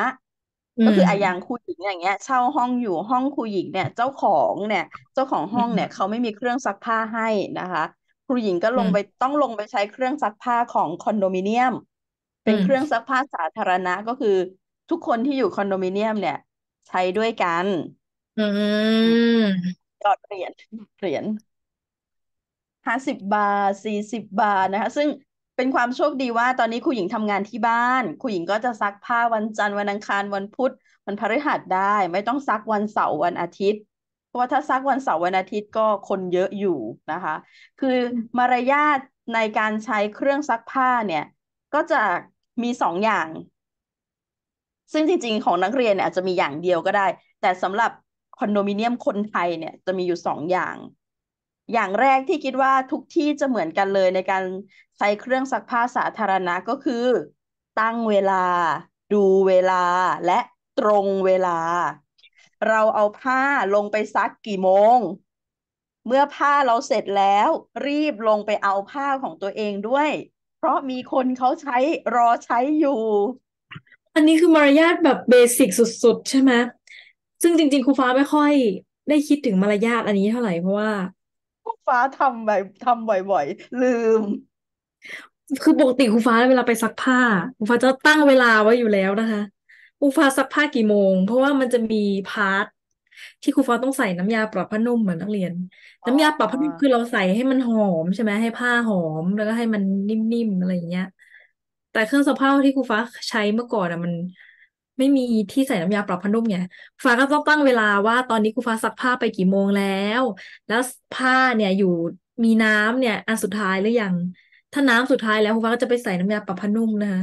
อืก็คืออาย่างครูหญิงอย่างเงี้ย เช่าห้องอยู่ห้องครูหญิงเนี่ย เจ้าของเนี่ยเจ้าของห้องเนี่ย เขาไม่มีเครื่องซักผ้าให้นะคะครูหญิงก็ลงไปต้องลงไปใช้เครื่องซักผ้าของคอนโดมิเนียม เป็นมเครื่องซักผ้าสาธารณะก็คือทุกคนที่อยู่คอนโดมิเนียมเนี่ยใช้ด้วยกัน อืมยอดเหรียญ เหรียญห้าสิบบาทสี่สิบบาทนะคะ ซึ่งเป็นความโชคดีว่าตอนนี้ครูหญิงทำงานที่บ้าน ครูหญิงก็จะซักผ้าวันจันทร์วันอังคารวันพุธวันพฤหัสได้ ไม่ต้องซักวันเสาร์วันอาทิตย์ เพราะว่าถ้าซักวันเสาร์วันอาทิตย์ก็คนเยอะอยู่นะคะ คือมารยาทในการใช้เครื่องซักผ้าเนี่ย ก็จะมีสองอย่างซึ่งจริงๆของนักเรียนเนี่ยอาจจะมีอย่างเดียวก็ได้ แต่สำหรับคอนโดมิเนียมคนไทยเนี่ย จะมีอยู่สองอย่าง อย่างแรกที่คิดว่าทุกที่จะเหมือนกันเลยในการใช้เครื่องซักผ้าสาธารณะก็คือ ตั้งเวลาดูเวลาและตรงเวลา เราเอาผ้าลงไปซักกี่โมง เมื่อผ้าเราเสร็จแล้วรีบลงไปเอาผ้าของตัวเองด้วย เพราะมีคนเขาใช้รอใช้อยู่อันนี้คือมารยาทแบบเบสิกสุด ๆ ใช่ไหมซึ่งจริง ๆครูฟ้าไม่ค่อย ได้คิดถึงมารยาทอันนี้เท่าไหร่เพราะว่าครูฟ้าทำแบบทำบ่อยๆลืม คือปกติครูฟ้าเวลาไปซักผ้าครูฟ้าจะตั้งเวลาไว้อยู่แล้วนะคะครูฟ้าซักผ้ากี่โมง เพราะว่ามันจะมีพาร์ทที่ครูฟ้าต้องใส่น้ำยาปรับผ้านุ่มเหมือนนักเรียน น้ำยาปรับผ้านุ่มคือเราใส่ให้มันหอมใช่ไหมให้ผ้าหอมแล้วก็ให้มันนิ่มๆอะไรอย่างเงี้ยแต่เครื่องซักผ้าที่ครูฟ้าใช้เมื่อก่อนอะมันไม่มีที่ใส่น้ำยาปรับผ้านุ่มไง ฟ้าก็ต้องตั้งเวลาว่าตอนนี้ครูฟ้าซักผ้าไปกี่โมงแล้ว แล้วผ้าเนี่ยอยู่มีน้ำเนี่ย อันสุดท้าย หรือยัง ถ้าน้ำสุดท้ายแล้วครูฟ้าก็จะไปใส่น้ำยาปรับผ้านุ่มนะคะ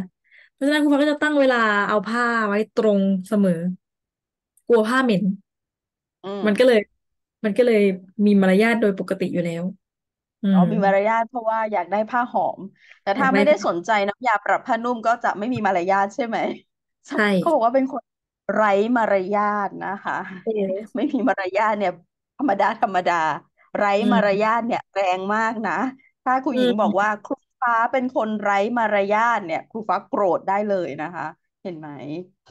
เพราะฉะนั้นครูฟ้าก็จะตั้งเวลาเอาผ้าไว้ตรงเสมอ กลัวผ้าเหม็น มันก็เลย มันก็เลยมีมารยาทโดยปกติอยู่แล้วอือ๋อมมีมารยาทเพราะว่าอยากได้ผ้าหอม แต่อยถ้ากไไม่ได้้สนใจน้ำยาปรับผ้านุ่มก็จะไม่มีมารยาทใช่ไหมใช่เขาบอกว่าเป็นคนไร้มารยาทนะคะเออไม่มีมารยาทเนี่ยธรรมดาธรรมดา ไร้อืมารยาทเนี่ยแรงมากนะถ้าคุณอหญิมงบอกว่าครูฟ้าเป็นคนไร้มารยาทเนี่ย ครูฟ้าโกรธได้เลยนะคะ เห็นไหม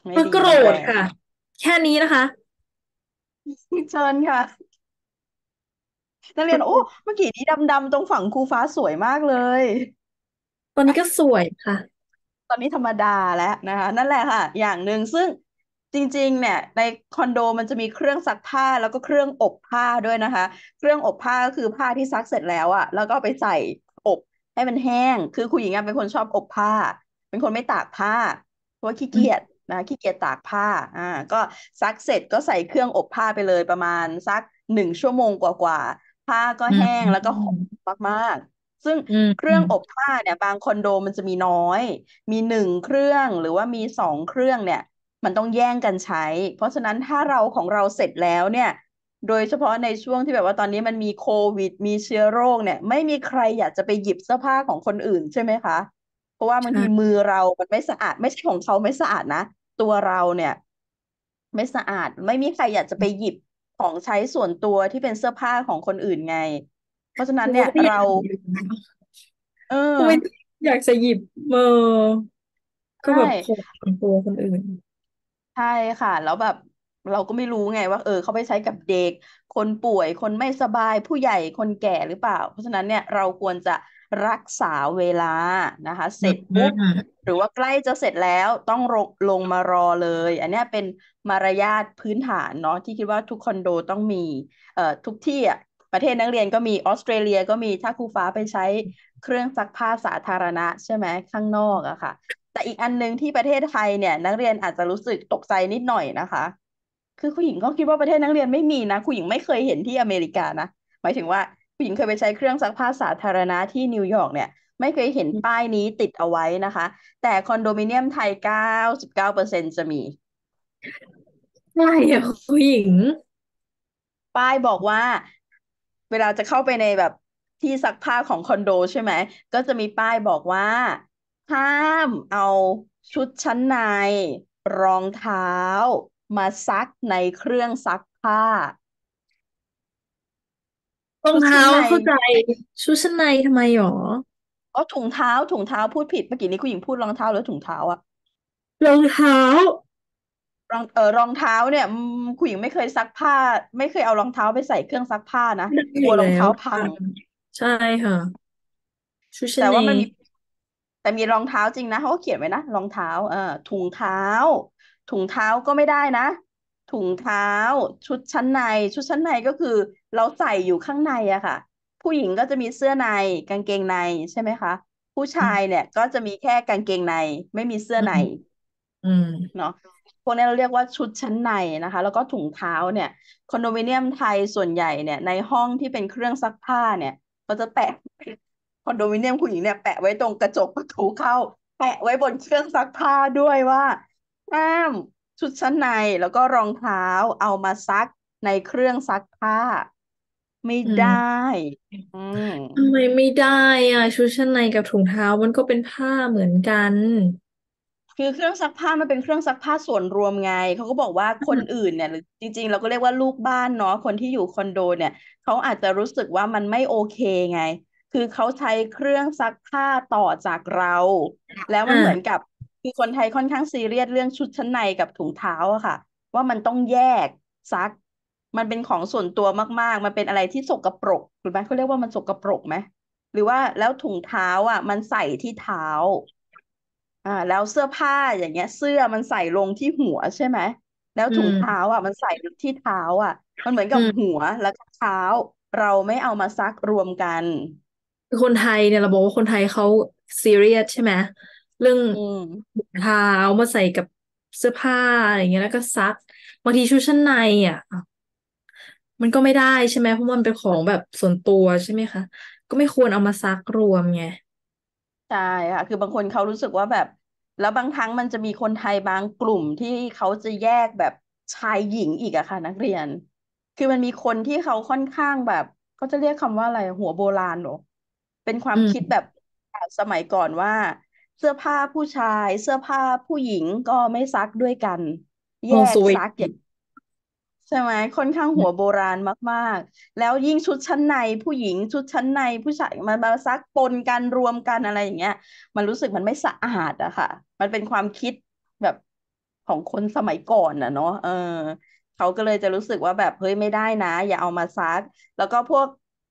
ไม่ฟดีโกรไม่แรงค่ะ แค่นี้นะคะเชิญค่ะนักเรียนโอ้เมื่อกี้นี้ดำๆตรงฝั่งครูฟ้าสวยมากเลย ตอนนี้ก็สวยค่ะ ตอนนี้ธรรมดาแล้วนะคะ นั่นแหละค่ะอย่างหนึ่งซึ่งจริง ๆ เนี่ย ในคอนโดมันจะมีเครื่องซักผ้าแล้วก็เครื่องอบผ้าด้วยนะคะ เครื่องอบผ้าก็คือผ้าที่ซักเสร็จแล้วอะแล้วก็ไปใส่อบให้มันแห้ง คือคุณหญิงเป็นคนชอบอบผ้า เป็นคนไม่ตากผ้าเพราะว่าขี้เกียจนะ ขี้เกียจตากผ้า อ่า ก็ซักเสร็จก็ใส่เครื่องอบผ้าไปเลยประมาณสักหนึ่งชั่วโมงกว่าผ้าก็อืแห้งแล้วก็หอมมากๆ ซึ่งอืมเคืรื่องมอบผ้าเนี่ยบางคอนโดมันจะมีน้อย มีหนึ่งเครื่องหรือว่ามีสองเครื่องเนี่ย มันต้องแย่งกันใช้ เพราะฉะนั้นถ้าเราของเราเสร็จแล้วเนี่ย โดยเฉพาะในช่วงที่แบบว่าตอนนี้มันมีโควิด มีเชื้อโรค เนี่ย ไม่มีใครอยากจะไปหยิบเสื้อผ้าของคนอื่นใช่ไหมคะ เพราะว่าบางมทีมือเรา มันไม่สะอาด ไม่ใช่ของเขาไม่สะอาดนะตัวเราเนี่ย ไม่สะอาด ไม่มีใครอยากจะไปหยิบของใช้ส่วนตัวที่เป็นเสื้อผ้าของคนอื่นไง เพราะฉะนั้นเนี่ยเรา เออ อยากจะหยิบเออก็แบบของตัวคนอื่น ใช่ค่ะ แล้วแบบเราก็ไม่รู้ไงว่า เออเขาไปใช้กับเด็ก คนป่วยคนไม่สบายผู้ใหญ่คนแก่หรือเปล่า เพราะฉะนั้นเนี่ยเราควรจะรักษาเวลานะคะ เสร็จปุ๊บหรือว่าใกล้จะเสร็จแล้วต้องลงลงมารอเลยอันนี้เป็นมารยาทพื้นฐานเนาะที่คิดว่าทุกคอนโดต้องมีเอ่อทุกที่อ่ะประเทศนักเรียนก็มีออสเตรเลียก็มีถ้าครูฟ้าไปใช้เครื่องซักผ้าสาธารณะ ใช่ไหมข้างนอกอะค่ะ แต่อีกอันนึงที่ประเทศไทยเนี่ยนักเรียนอาจจะรู้สึกตกใจนิดหน่อยนะคะ คือผู้หญิงก็คิดว่าประเทศนักเรียนไม่มีนะผู้หญิงไม่เคยเห็นที่อเมริกานะ หมายถึงว่าผู้หญิงเคยไปใช้เครื่องซักผ้าสาธารณะที่นิวยอร์กเนี่ยไม่เคยเห็นป้ายนี้ติดเอาไว้นะคะ แต่คอนโดมิเนียมไทย99%จะมีอะไรอะคุณหญิง ป้ายบอกว่า เวลาจะเข้าไปในแบบที่ซักผ้าของคอนโด ใช่ไหม ก็จะมีป้ายบอกว่าห้ามเอาชุดชั้นใน รองเท้ามาซักในเครื่องซักผ้ารองดช้เท้านเข้าใจ ชุดชั้นในทำไมหรออ๋อถุงเท้าถุงเท้าพูดผิดเมื่อกี้นี้คุณหญิงพูดรองเท้าหรือถุงเท้าอะรองเท้ารองเออรองเท้าเนี่ยคุณหญิงไม่เคยซักผ้า ไม่เคยเอารองเท้าไปใส่เครื่องซักผ้านะกลัวรองเท้าพังใช่ค่ะชุชแต่ว่ามันมีแต่มีรองเท้าจริงนะเขาก็เขียนไว้นะรองเท้าเอ่อถุงเท้า ถุงเท้าก็ไม่ได้นะ ถุงเท้า ชุดชั้นใน ชุดชั้นในก็คือเราใส่อยู่ข้างในอะค่ะ ผู้หญิงก็จะมีเสื้อในกางเกงในใช่ไหมคะ ผู้ชายเนี่ยก็จะมีแค่กางเกงใน ไม่มีเสื้อในอืมเนาะพวกนี้เราเรียกว่าชุดชั้นในนะคะ แล้วก็ถุงเท้าเนี่ยคอนโดมิเนียมไทยส่วนใหญ่เนี่ย ในห้องที่เป็นเครื่องซักผ้าเนี่ยก็จะแปะคอนโดมิเนียมคุณหญิงเนี่ยแปะไว้ตรงกระจกประตูเข้า แปะไว้บนเครื่องซักผ้าด้วยว่าห้ามชุดชั้นในแล้วก็รองเท้าเอามาซักในเครื่องซักผ้า ไม่ได้ทำไมไม่ได้ อ่ะชุดชั้นในกับถุงเท้า มันก็เป็นผ้าเหมือนกันคือเครื่องซักผ้ามันเป็นเครื่องซักผ้าส่วนรวมไง เขาก็บอกว่าคนอื่นเนี่ยหรือจริงๆเราก็เรียกว่าลูกบ้านเนาะคนที่อยู่คอนโดเนี่ยเขาอาจจะรู้สึกว่ามันไม่โอเคไง คือเขาใช้เครื่องซักผ้าต่อจากเรา แล้วมันเหมือนกับคือคนไทยค่อนข้างซีเรียสเรื่องชุดชั้นในกับถุงเท้าอะค่ะ ว่ามันต้องแยกซัก มันเป็นของส่วนตัวมากๆ มันเป็นอะไรที่สกปรกหรือไม่เขาเรียกว่ามันสกปรกไหมหรือว่าแล้วถุงเท้าอ่ะ มันใส่ที่เท้าอ่าแล้วเสื้อผ้าอย่างเงี้ย เสื้อมันใส่ลงที่หัวใช่ไหมแล้วอืถุงมเท้า อ่ะมันใส่ที่เท้าอ่ะมันเหมือนอกับมหัวแล้วก็เท้าเราไม่เอามาซักรวมกันคือคนไทยเนี่ยเราบอกว่าคนไทยเขาซีเรียสใช่ไหมเรื่องอืมถุงเท้ามาใส่กับเสื้อผ้าอะไรเงี้ยแล้วก็ซักบางทีชุดชั้นในอ่ะมันก็ไม่ได้ใช่ไหมเพราะมันเป็นของแบบส่วนตัวใช่ไหมคะก็ไม่ควรเอามาซักรวมไงใช่ค่ะคือบางคนเขารู้สึกว่าแบบ แล้วบางครั้งมันจะมีคนไทยบางกลุ่มที่เขาจะแยกแบบชายหญิงอีกอะค่ะนักเรียน คือมันมีคนที่เขาค่อนข้างแบบเขาจะเรียกคำว่าอะไรหัวโบราณเหรอเป็นความมคิดแบบสมัยก่อนว่า เสื้อผ้าผู้ชาย เสื้อผ้าผู้หญิงก็ไม่ซักด้วยกันแยกซักอย่างใช่ไหมค่อนข้างหัวโบราณมากๆ แล้วยิ่งชุดชั้นในผู้หญิงชุดชั้นในผู้ชายมันมาซักปนกันรวมกันอะไรอย่างเงี้ยมันรู้สึกมันไม่สะอาดอะค่ะ มันเป็นความคิดแบบของคนสมัยก่อนอะเนาะเออเขาก็เลยจะรู้สึกว่าแบบเฮ้ยไม่ได้นะ อย่าเอามาซัก แล้วก็พวก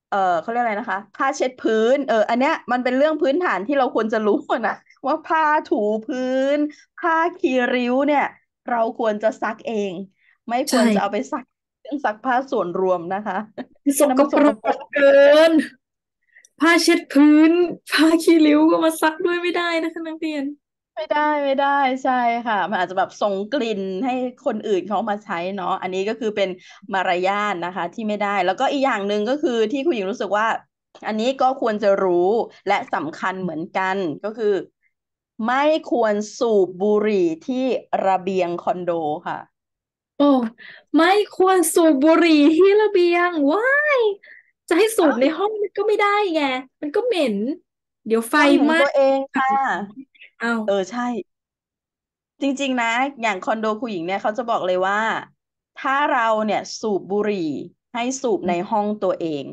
เออเขาเรียกอะไรนะคะผ้าเช็ดพื้น เออ อันเนี้ยมันเป็นเรื่องพื้นฐานที่เราควรจะรู้นะว่าผ้าถูพื้น ผ้าคีริ้ว เนี่ย เราควรจะซักเองไม่ควรจะเอาไปซักเครื่องซักผ้าส่วนรวมนะคะสกปรกเกิน ผ้าเช็ดพื้น ผ้าขี้ริ้วก็มาซักด้วยไม่ได้นะคะนักเรียน ไม่ได้ไม่ได้ใช่ค่ะ มันอาจจะแบบส่งกลิ่นให้คนอื่นเขามาใช้เนาะ อันนี้ก็คือเป็นมารยาทนะคะ ที่ไม่ได้ แล้วก็อีกอย่างหนึ่งก็คือที่คุณหญิงรู้สึกว่า อันนี้ก็ควรจะรู้และสำคัญเหมือนกัน ก็คือ ไม่ควรสูบบุหรี่ที่ระเบียงคอนโดค่ะโอ้ไม่ควรสูบบุหรี่ที่ระเบียง ว้าย จะให้สูบในห้องมันก็ไม่ได้ไง มันก็เหม็น เดี๋ยวไฟไหม้ตัวเองค่ะเอาเออ ใช่ จริง ๆนะ อย่างคอนโดคุณหญิงเนี่ยเขาจะบอกเลยว่า ถ้าเราเนี่ยสูบบุหรี่ให้สูบในห้องตัวเอง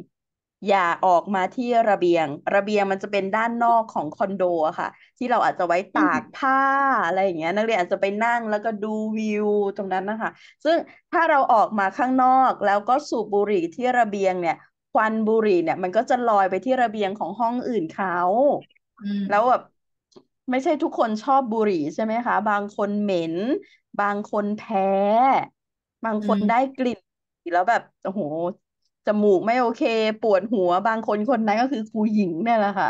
อย่าออกมาที่ระเบียง ระเบียงมันจะเป็นด้านนอกของคอนโดค่ะ ที่เราอาจจะไว้ตากผ้าอะไรอย่างเงี้ยนักเรียนอาจจะไปนั่งแล้วก็ดูวิวตรงนั้นนะคะซึ่งถ้าเราออกมาข้างนอกแล้วก็สูบบุหรี่ที่ระเบียงเนี่ยควันบุหรี่เนี่ย มันก็จะลอยไปที่ระเบียงของห้องอื่นเขา แล้วแบบไม่ใช่ทุกคนชอบบุหรี่ใช่ไหมคะ บางคนเหม็น บางคนแพ้ บางคนได้กลิ่นแล้วแบบโอ้โหจมูกไม่โอเคปวดหัวบางคนคนนั้นก็คือครูหญิงเนี่ยแหละค่ะ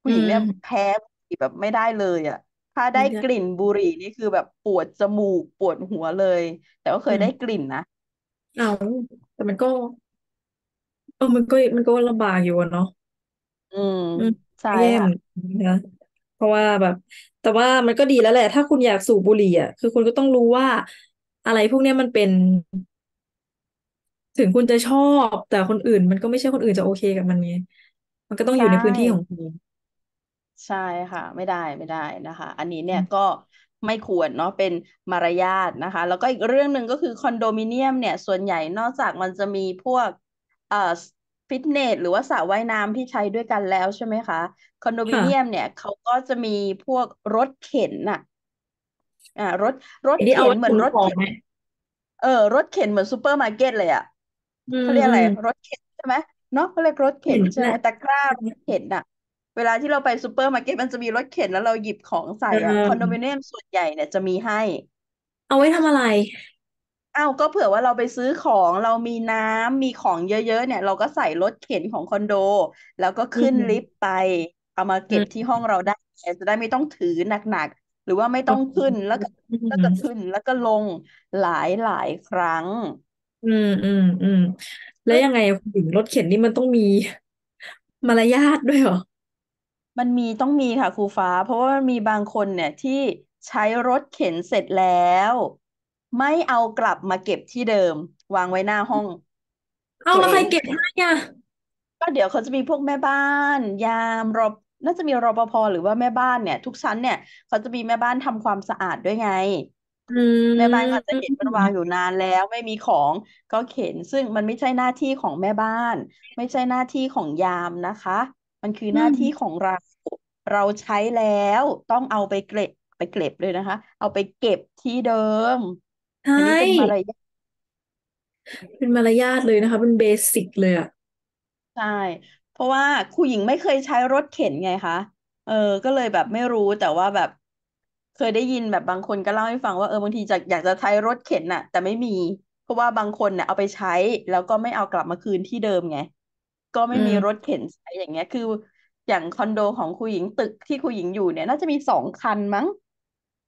ครูอหญิงเนี่ยแพ้บุหรี่แบบไม่ได้เลยอ่ะถ้าได้กลิ่นบุหรี่นี่คือแบบปวดจมูก ปวดหัวเลย แต่ก็เคอืยมได้กลิ่นนะ เอาแต่มันก็เออมันก็มันก็ลำบากอยู่เนาะอืมอืมใช่แย่เหค่ะมือนกันนะเพราะว่าแบบ แต่ว่ามันก็ดีแล้วแหละ ถ้าคุณอยากสูบบุหรี่อ่ะคือคุณก็ต้องรู้ว่า อะไรพวกเนี้ยมันเป็นถึงคุณจะชอบแต่คนอื่น มันก็ไม่ใช่คนอื่นจะโอเคกับมันไงมันก็ต้องอชยู่ในพื้นที่ของคุณ ใช่ค่ะ ไม่ได้ไม่ได้นะคะ อันนี้เนี่ยก็ไม่ควรเนาะเป็นมารยาทนะคะ แล้วก็อีกเรื่องหนึ่งก็คือคอนโดมิเนียมเนี่ย ส่วนใหญ่นอกจากมันจะมีพวกเอ่อฟิตเนสหรือว่าสระว่ายน้ำที่ใช้ด้วยกันแล้วใช่ไหมคะ คอนโดมิเนียมเนี่ยเขาก็จะมีพวกรถเข็นน่ะอ่ารถรถีเเข็นไว้เหมือนรถอเข็นไหมเออ รถเข็นเหมือนซูเปอร์มาร์เก็ตเลยอะอืเขาเรียกอะไรมรถเข็นใช่ไหมเนาะเขาเรียกรถเข็ห็นนใช่ไหมะตะกร้ารถเข็นอะเวลาที่เราไปซูเปอร์มาร์เก็ตมันจะมีรถเข็นแล้วเราหยิบของใส่เออะคอนโดมิเนียมส่วนใหญ่เนี่ยจะมีให้ เอาไว้ทำอะไรอ้าวก็เผื่อว่าเราไปซื้อของเรามีน้ำมีของเยอะๆเนี่ยเราก็ใส่รถเข็นของคอนโด แล้วก็อืขึ้นมลิฟต์ไป เอามาอเก็บที่ห้องเราได้จะได้ไม่ต้องถือหนักๆ หรือว่าไม่ต้อองขึ้นแล้วก็อืแล้วก็มขึ้นแล้วก็ลงหลายๆครั้งอืมอืมอืมแล้วยังไงคุณหญิงรถเข็นนี่มันต้องมี มารยาทด้วยเหรอมันมีต้องมีค่ะ ครูฟ้า เพราะว่ามันมีบางคนเนี่ย ที่ใช้รถเข็นเสร็จแล้ว ไม่เอากลับมาเก็บที่เดิม วางไว้หน้าห้อง เอาตัวแล้วอใครงเก็บให้อ่ะก็เดี๋ยวเขาจะมีพวกแม่บ้าน ยามรอน่าจะมีรปภหรือว่าแม่บ้านเนี่ยทุกชั้นเนี่ยเขาจะมีแม่บ้านทำความสะอาดด้วยไงอืแม่บ้านก็จะเห็นมันวางอยู่นานแล้วไม่มีของ ก็เข็นซึ่งมันไม่ใช่หน้าที่ของแม่บ้าน ไม่ใช่หน้าที่ของยามนะคะ มันคือหน้ามที่ของเราเราใช้แล้วต้องเอาไปเก็บไปเก็บเลยนะคะ เอาไปเก็บที่เดิมใชอันนี้เป็นมารยาทเป็นมารยาทเลยนะคะเป็นเบสิกเลยอ่ะใช่เพราะว่าครูหญิงไม่เคยใช้รถเข็นไงคะเออ ก็เลยแบบไม่รู้แต่ว่าแบบเคยได้ยินแบบบางคนก็เล่าให้ฟังว่าเออบางทีจะอยากจะใช้รถเข็นน่ะ แต่ไม่มีเพราะว่าบางคนน่ะเอาไปใช้ แล้วก็ไม่เอากลับมาคืนที่เดิมไง ก็ไม่มีรถเข็นใช้อย่างเงี้ยคือ อย่างคอนโดของครูหญิงตึกที่ครูหญิงอยู่เนี่ยน่าจะมีสองคันมั้ง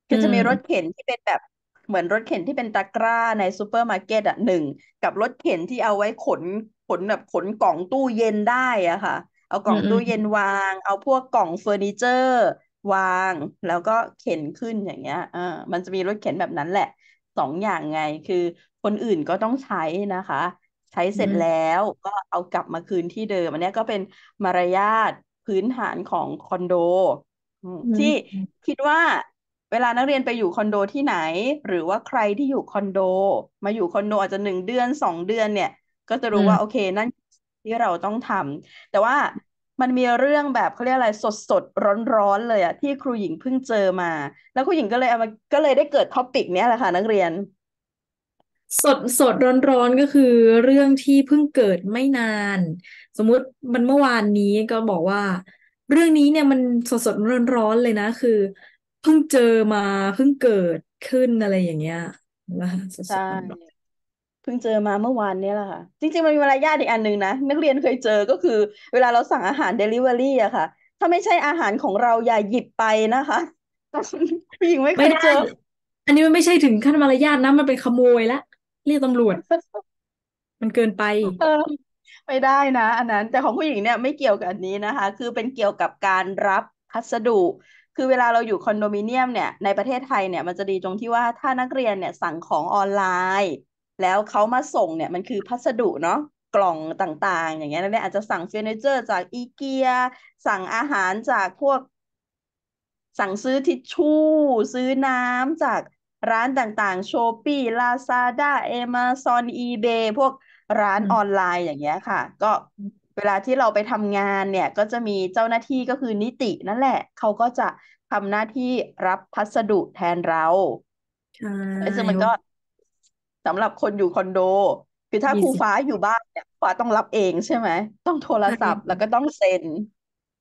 ก็คือจะมีรถเข็นที่เป็นแบบเหมือนรถเข็นที่เป็นตะกร้าในซูเปอร์มาร์เก็ตอ่ะหนึ่งกับรถเข็นที่เอาไว้ขนขนแบบขนกล่องตู้เย็นได้อ่ะค่ะ เอากล่องตู้เย็นวาง เอาพวกกล่องเฟอร์นิเจอร์วางแล้วก็เข็นขึ้นอย่างเงี้ย อ่า มันจะมีรถเข็นแบบนั้นแหละ สองอย่างไงคือคนอื่นก็ต้องใช้นะคะ ใช้เสร็จแล้วก็เอากลับมาคืนที่เดิม อันนี้ก็เป็นมารยาทพื้นฐานของคอนโด ที่คิดว่าเวลานักเรียนไปอยู่คอนโดที่ไหน หรือว่าใครที่อยู่คอนโด มาอยู่คอนโดอาจจะหนึ่งเดือนสองเดือนเนี่ย ก็จะรู้ว่าโอเคนั่นที่เราต้องทำ แต่ว่ามันมีเรื่องแบบเขาเรียกอะไรสดสดร้อนร้อนเลยอะที่ครูหญิงเพิ่งเจอมา แล้วครูหญิงก็เลยเอามาก็เลยได้เกิดท็อปิกเนี้ยแหละค่ะ นักเรียน สดสดร้อนร้อนก็คือ เรื่องที่เพิ่งเกิดไม่นาน สมมุติมันเมื่อวานนี้ก็บอกว่า เรื่องนี้เนี่ยมันสดสดร้อนร้อนเลยนะ คือเพิ่งเจอมาเพิ่งเกิดขึ้นอะไรอย่างเงี้ยนะสดสดร้อนพิ่งเจอมาเมื่อวานเนี้ยแหละค่ะจริงๆมันมีมารยาทอีกอันหนึ่งนะนักเรียนเคยเจอก็คือ เวลาเราสั่งอาหารเดลิเวอรี่อะค่ะ ถ้าไม่ใช่อาหารของเราอย่าหยิบไปนะคะผู้หญิงไม่เคไม่ยได้เจอ อันนี้มันไม่ใช่ถึงขั้นมารยาทนะมันเป็นขโมยละเรียกตำรวจมันเกินไปเออไม่ได้นะ อันนั้นแต่ของผู้หญิงเนี่ยไม่เกี่ยวกับอันนี้นะคะ คือเป็นเกี่ยวกับการรับพัสดุ คือเวลาเราอยู่คอนโดมิเนียมเนี่ยในประเทศไทยเนี่ยมันจะดีตรงที่ว่าถ้านักเรียนเนี่ยสั่งของออนไลน์แล้วเขามาส่งเนี่ยมันคือพัสดุเนาะกล่องต่างๆอย่างเงี้ยนักเรียอาจจะสั่งเฟอร์นิเจอร์ จากอีเกียสั่งอาหารจากพวก สั่งซื้อทิชชู่ซื้อน้ำจากร้านต่างๆโชปี้ลาซาด้าเอมาซอนอีเบพวกร้านออนไลน์อย่างเงี้ยค่ะ ก็เวลาที่เราไปทำงานเนี่ยก็จะมีเจ้าหน้าที่ก็คือนิตินั่นแหละ เขาก็จะทำหน้าที่รับพัสดุแทนเราใช่ซึ่งมันก็สำหรับคนอยู่คอนโดคือถ้าครูฟ้าอยู่บ้านเนี่ยฟ้าต้องรับเองใช่ไหม ต้องโทรศัพท์แล้วก็ต้องเซ็น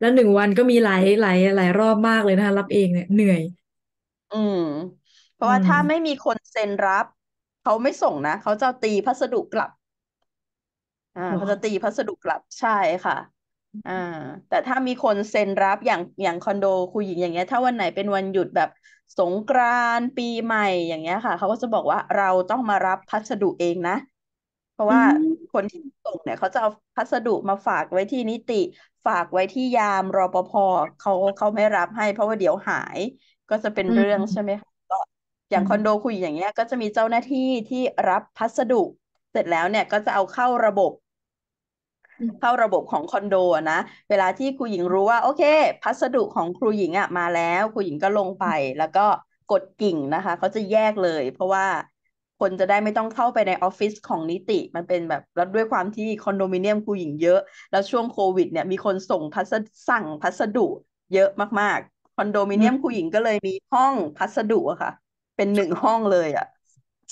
แล้วหนึ่งวันก็มีหลายหลายหลายรอบมากเลยนะคะรับเองเนี่ยเหนื่อย อืม เพราะว่าถ้าไม่มีคนเซ็นรับ เขาไม่ส่งนะ เขาจะตีพัสดุกลับ อ่าเขาจะตีพัสดุกลับใช่ค่ะอ่าแต่ถ้ามีคนเซ็นรับอย่างอย่างคอนโดคุยหญิงอย่างเงี้ย ถ้าวันไหนเป็นวันหยุดแบบสงกรานต์ปีใหม่อย่างเงี้ยค่ะเขาก็จะบอกว่าเราต้องมารับพัสดุเองนะ เพราะว่าคนที่ส่งเนี่ยเขาจะเอาพัสดุมาฝากไว้ที่นิติ ฝากไว้ที่ยามรปภเขาเขาไม่รับให้เพราะว่าเดี๋ยวหาย ก็จะเป็นเรื่องใช่ไหมคะก็อย่างคอนโดคุยอย่างเงี้ย ก็จะมีเจ้าหน้าที่ที่รับพัสดุ เสร็จแล้วเนี่ยก็จะเอาเข้าระบบเข้าระบบของคอนโดนะ เวลาที่ครูหญิงรู้ว่า โอเค พัสดุของครูหญิงอะ่ะมาแล้วครูหญิงก็ลงไปแล้วก็กดกิ่งนะคะ เขาจะแยกเลย เพราะว่าคนจะได้ไม่ต้องเข้าไปในออฟฟิศของนิติมันเป็นแบบแล้วด้วยความที่คอนโดมิเนียมครูหญิงเยอะแล้วช่วงโควิดเนี่ยมีคนส่งพัสสั่งพัสดุเยอะมากๆ คอนโดมิเนียมครูหญิงก็เลยมีห้องพัสดุอะค่ะ เป็นหนึ่งห้องเลยอะ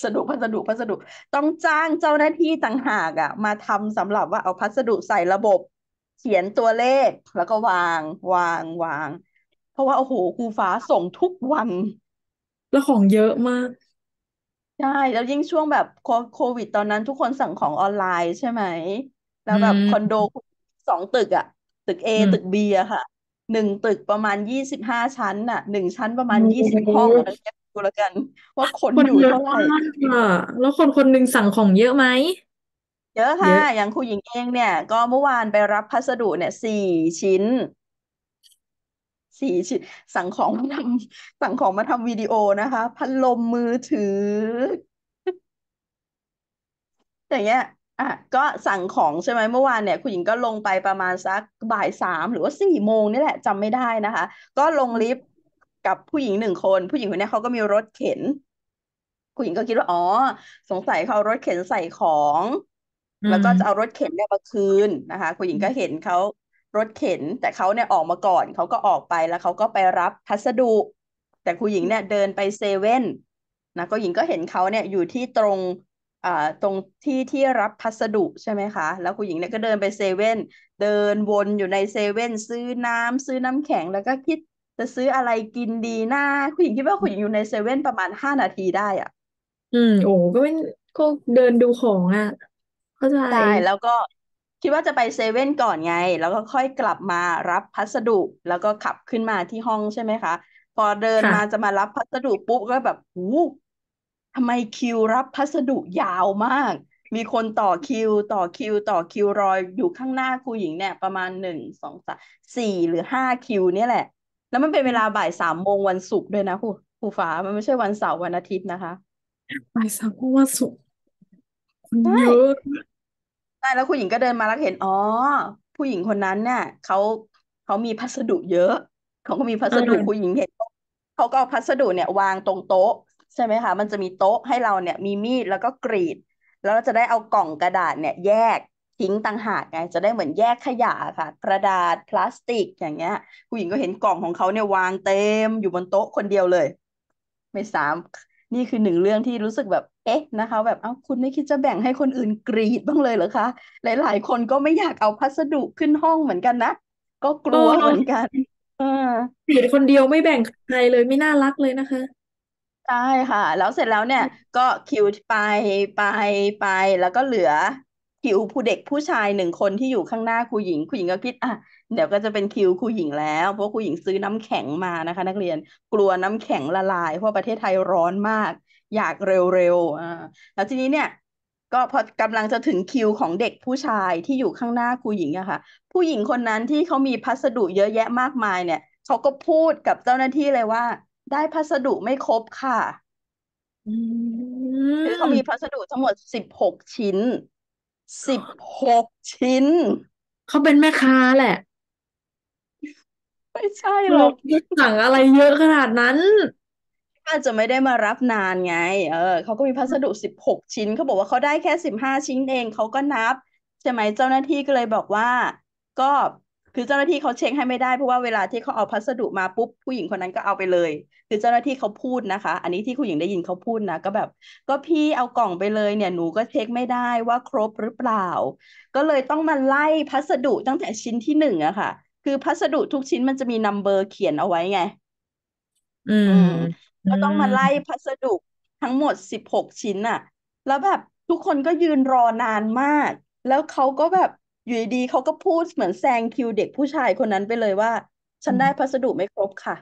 สดุพัสดุ พัสดุต้องจ้างเจ้าหน้าที่ต่างหากอะ่ะ มาทำสำหรับว่าเอาพัสดุใส่ระบบ เขียนตัวเลขแล้วก็วาง วางวาง เพราะว่าโอ้โหครูฟ้าส่งทุกวัน แล้วของเยอะมาก ใช่ แล้วยิ่งช่วงแบบโควิด ตอนนั้นทุกคนสั่งของออนไลน์ใช่ไหมแล้วแบบคอนโดสองตึกอะตึกเอตึกบีอะค่ะ หนึ่งตึกประมาณยี่สิบห้าชั้นะ่ะหนึ่งชั้นประมาณยี่สิบห้องอะไรเงี้ดูแล้วกันว่าคนอยู่เท่าไหร่อ่ะแล้วคนคนหนึ่งสั่งของเยอะไหมเยอะค่ะ อย่างครูหญิงเองเนี่ย ก็เมื่อวานไปรับพัสดุเนี่ยสี่ชิ้นสี่ชิ้น สั่งของมาทำสั่งของมาทำวิดีโอนะคะพัดลมมือถืออย่างเงี้ยอ่ะก็สั่งของใช่ไหมเมื่อวานเนี่ยคุณหญิงก็ลงไปประมาณสักบ่ายสามหรือว่าสี่โมงนี่แหละจำไม่ได้นะคะ ก็ลงลิฟต์กับผู้หญิงหนึ่งคนผู้หญิงคนนี้เขาก็มีรถเข็น ผู้หญิงก็คิดว่าอ๋อสงสัยเขาเอารถเข็นใส่ของ แล้วก็จะเอารถเข็นเนี่ยมาคืนนะคะ ผู้หญิงก็เห็นเขารถเข็น แต่เขาเนี่ยออกมาก่อน เขาก็ออกไปแล้วเขาก็ไปรับพัสดุ แต่ผู้หญิงเนี่ยเดินไปเซเว่นนะก็หญิงก็เห็นเขาเนี่ยอยู่ที่ตรงอ่าตรงที่ที่รับพัสดุใช่ไหมคะแล้วผู้หญิงเนี่ยก็เดินไปเซเว่นเดินวนอยู่ในเซเว่นซื้อน้ำซื้อน้ำแข็งแล้วก็คิดจะซื้ออะไรกินดีหน้า คุณหญิงคิดว่าคุณหญิงอยู่ในเซเว่นประมาณห้านาทีได้อ่ะอืมโอ้ก็เป็นก็เดินดูของอ่ะเข้าใจใช่แล้วก็คิดว่าจะไปเซเว่นก่อนไงแล้วก็ค่อยกลับมารับพัสดุแล้วก็ขับขึ้นมาที่ห้องใช่ไหมคะ พอเดินค่ะมาจะมารับพัสดุปุ๊บก็แบบหูทำไมคิวรับพัสดุยาวมาก มีคนต่อคิวต่อคิวต่อคิวรออยู่ข้างหน้าครูหญิงเนี่ย ประมาณหนึ่งสองสามสี่หรือห้าคิว เนี่ยแหละแล้วมันเป็นเวลาบ่ายสามโมงวันศุกร์ด้วยนะครูครูฟ้ามันไม่ใช่วันเสาร์วันอาทิตย์นะคะบ่ายสามโมงวันศุกร์คนเยอะใช่แล้วคุณหญิงก็เดินมาแล้วเห็นอ๋อผู้หญิงคนนั้นเนี่ยเขาเขามีพัสดุเยอะ เขาก็มีพัสดุผู้หญิงเห็น เขาก็เอาพัสดุเนี่ยวางตรงโต๊ะใช่ไหมคะมันจะมีโต๊ะให้เราเนี่ย มีมีดแล้วก็กรีด แล้วเราจะได้เอากล่องกระดาษเนี่ย แยกทิ้งต่างหากไงจะได้เหมือนแยกขยะค่ะ กระดาษพลาสติกอย่างเงี้ย ผู้หญิงก็เห็นกล่องของเขาเนี่ยวางเต็มอยู่บนโต๊ะคนเดียวเลย ไม่สาม นี่คือหนึ่งเรื่องที่รู้สึกแบบเอ๊ะนะคะ แบบเอ้าคุณไม่คิดจะแบ่งให้คนอื่นกรีดบ้างเลยเหรอคะ หลายๆคนก็ไม่อยากเอาพัสดุขึ้นห้องเหมือนกันนะ ก็กลัวเหมือนกัน เออกรีดคนเดียวไม่แบ่งใครเลย ไม่น่ารักเลยนะคะใช่ค่ะ แล้วเสร็จแล้วเนี่ย ก็คิวไปไปไปแล้วก็เหลือคิวผู้เด็กผู้ชายหนึ่งคนที่อยู่ข้างหน้าครูหญิงครูหญิงก็คิดอ่ะเดี๋ยวก็จะเป็นคิวครูหญิงแล้วเพราะครูหญิงซื้อน้ำแข็งมานะคะ นักเรียนกลัวน้ำแข็งละลาย เพราะประเทศไทยร้อนมาก อยากเร็วๆอ่าแล้วทีนี้เนี่ย ก็พอกำลังจะถึงคิวของเด็กผู้ชายที่อยู่ข้างหน้าครูหญิงอะค่ะ ผู้หญิงคนนั้นที่เขามีพัสดุเยอะแยะมากมายเนี่ยเขาก็พูดกับเจ้าหน้าที่เลยว่า ได้พัสดุไม่ครบค่ะคือเขามีพัสดุทั้งหมดสิบหกชิ้นสิบหกชิ้นเขาเป็นแม่ค้าแหละ ไม่ใช่หรอกเราสั่งอะไรเยอะขนาดนั้นอาจจะไม่ได้มารับนานไง เออเขาก็มีพัสดุสิบหกชิ้นเขาบอกว่าเขาได้แค่สิบห้าชิ้นเองเขาก็นับใช่ไหมเจ้าหน้าที่ก็เลยบอกว่า ก็คือเจ้าหน้าที่เขาเช็คให้ไม่ได้เพราะว่าเวลาที่เขาเอาพัสดุมาปุ๊บผู้หญิงคนนั้นก็เอาไปเลย คือเจ้าหน้าที่เขาพูดนะคะ อันนี้ที่ผู้หญิงได้ยินเขาพูดนะก็แบบ ก็พี่เอากล่องไปเลยเนี่ยหนูก็เช็คไม่ได้ว่าครบหรือเปล่า ก็เลยต้องมาไล่พัสดุตั้งแต่ชิ้นที่หนึ่งอะค่ะ คือพัสดุทุกชิ้นมันจะมีนัมเบอร์เขียนเอาไว้ไงอืมก็ต้องมาไล่พัสดุทั้งหมดสิบหกชิ้นอะแล้วแบบทุกคนก็ยืนรอนานมาก แล้วเขาก็แบบอยู่ดีๆเขาก็พูดเหมือนแซงคิวเด็กผู้ชายคนนั้นไปเลยว่า ฉันได้พัสดุไม่ครบค่ะ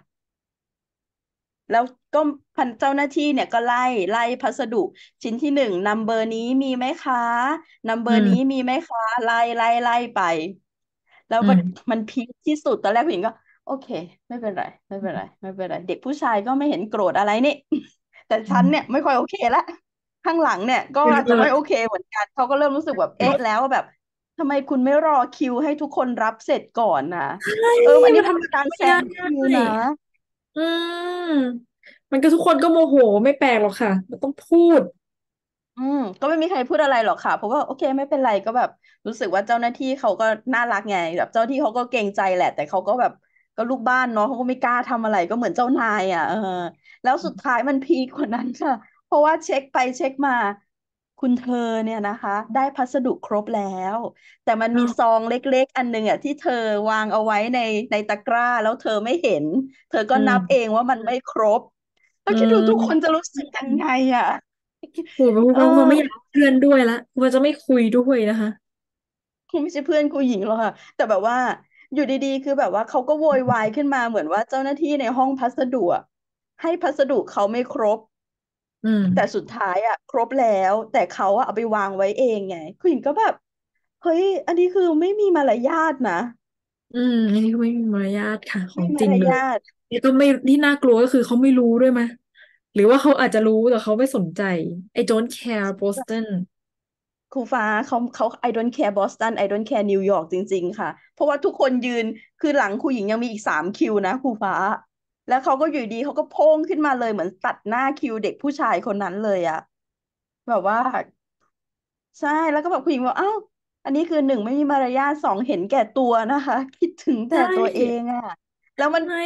แล้วก็พันเจ้าหน้าที่เนี่ยก็ไล่ไล่พัสดุ ชิ้นที่หนึ่งนัมเบอร์นี้มีไหมคะนัมเบออืร์มนี้มีไหมคะไล่ไล่ไล่ไป แล้วอืมันมมันพีคที่สุดตอนแรกผู้หญิงก็ โอเค ไม่เป็นไร ไม่เป็นไรไม่เป็นไร เด็กผู้ชายก็ไม่เห็นโกรธอะไรนี่แต่ฉันเนี่ย ไม่ค่อยโอเคละข้างหลังเนี่ย ก็อาจจะไม่โอเคเหมือนกันเขาก็เริ่มรู้สึกแบบเอ๊ะแล้วแบบทำไมคุณไม่รอคิวให้ทุกคนรับเสร็จก่อนนะ เอออันนี้มันเป็นการแซงคิวนะ อืม มันก็ทุกคนก็โมโห ไม่แปลกหรอกค่ะ มันต้องพูด อืมก็ไม่มีใครพูดอะไรหรอกค่ะ เพราะว่าโอเคไม่เป็นไรก็แบบ รู้สึกว่าเจ้าหน้าที่เขาก็น่ารักไง แบบเจ้าที่เขาก็เกรงใจแหละ แต่เขาก็แบบก็ลูกบ้านเนาะเขาก็ไม่กล้าทำอะไรก็เหมือนเจ้านายอ่ะเออแล้วสุดท้ายมันพีกว่านั้น ค่ะเพราะว่าเช็คไปเช็คมาคุณเธอเนี่ยนะคะ ได้พัสดุครบแล้ว แต่มันมีซองเล็กๆ อันหนึ่งอ่ะที่เธอวางเอาไว้ในในตะกร้าแล้วเธอไม่เห็น เธอก็นับเองว่ามันไม่ครบแล้วคิดดูทุกคนจะรู้สึกยังไง อ่ะโหบางเอนเขาอไม่อยากเพื่อนด้วยละเ่าจะไม่คุยด้วยนะคะคงไม่ใช่เพื่อนคุยหญิงหรอกค่ะแต่แบบว่าอยู่ดีๆคือแบบว่าเขาก็โวยวายขึ้นมาเหมือนว่าเจ้าหน้าที่ในห้องพัสดุให้พัสดุเขาไม่ครบแต่สุดท้ายอ่ะครบแล้ว แต่เขาอ่ะเอาไปวางไว้เองไงคุณหญิงก็แบบ เฮ้ย อันนี้คือไม่มีมารยาทนะ อืมอันนี้ไม่มีมารยาทค่ะ ขอไม่งมีจริงารเลยยาทนี่ก็ไม่ที่น่ากลัวก็คือเขาไม่รู้ด้วยมั้ยหรือว่าเขาอาจจะรู้แต่เขาไม่สนใจไอ้ o n นแค r e b o สตันครูฟ้าเขาเขา I don't care Boston I don't care New York จริง ๆ ค่ะ เพราะว่าทุกคนยืนคือหลังครูหญิงยังมีอีกสามคิวนะครูฟ้าแล้วเขาก็อยู่ดีเขาก็โพ้งขึ้นมาเลยเหมือนตัดหน้าคิวเด็กผู้ชายคนนั้นเลยอะแบบว่า ใช่แล้วก็แบบผู้หญิงว่าอ้าวอันนี้คือหนึ่งไม่มีมารยาทสองเห็นแก่ตัวนะคะ คิดถึงแต่ใช่ตัวเองอะแล้วมันใช่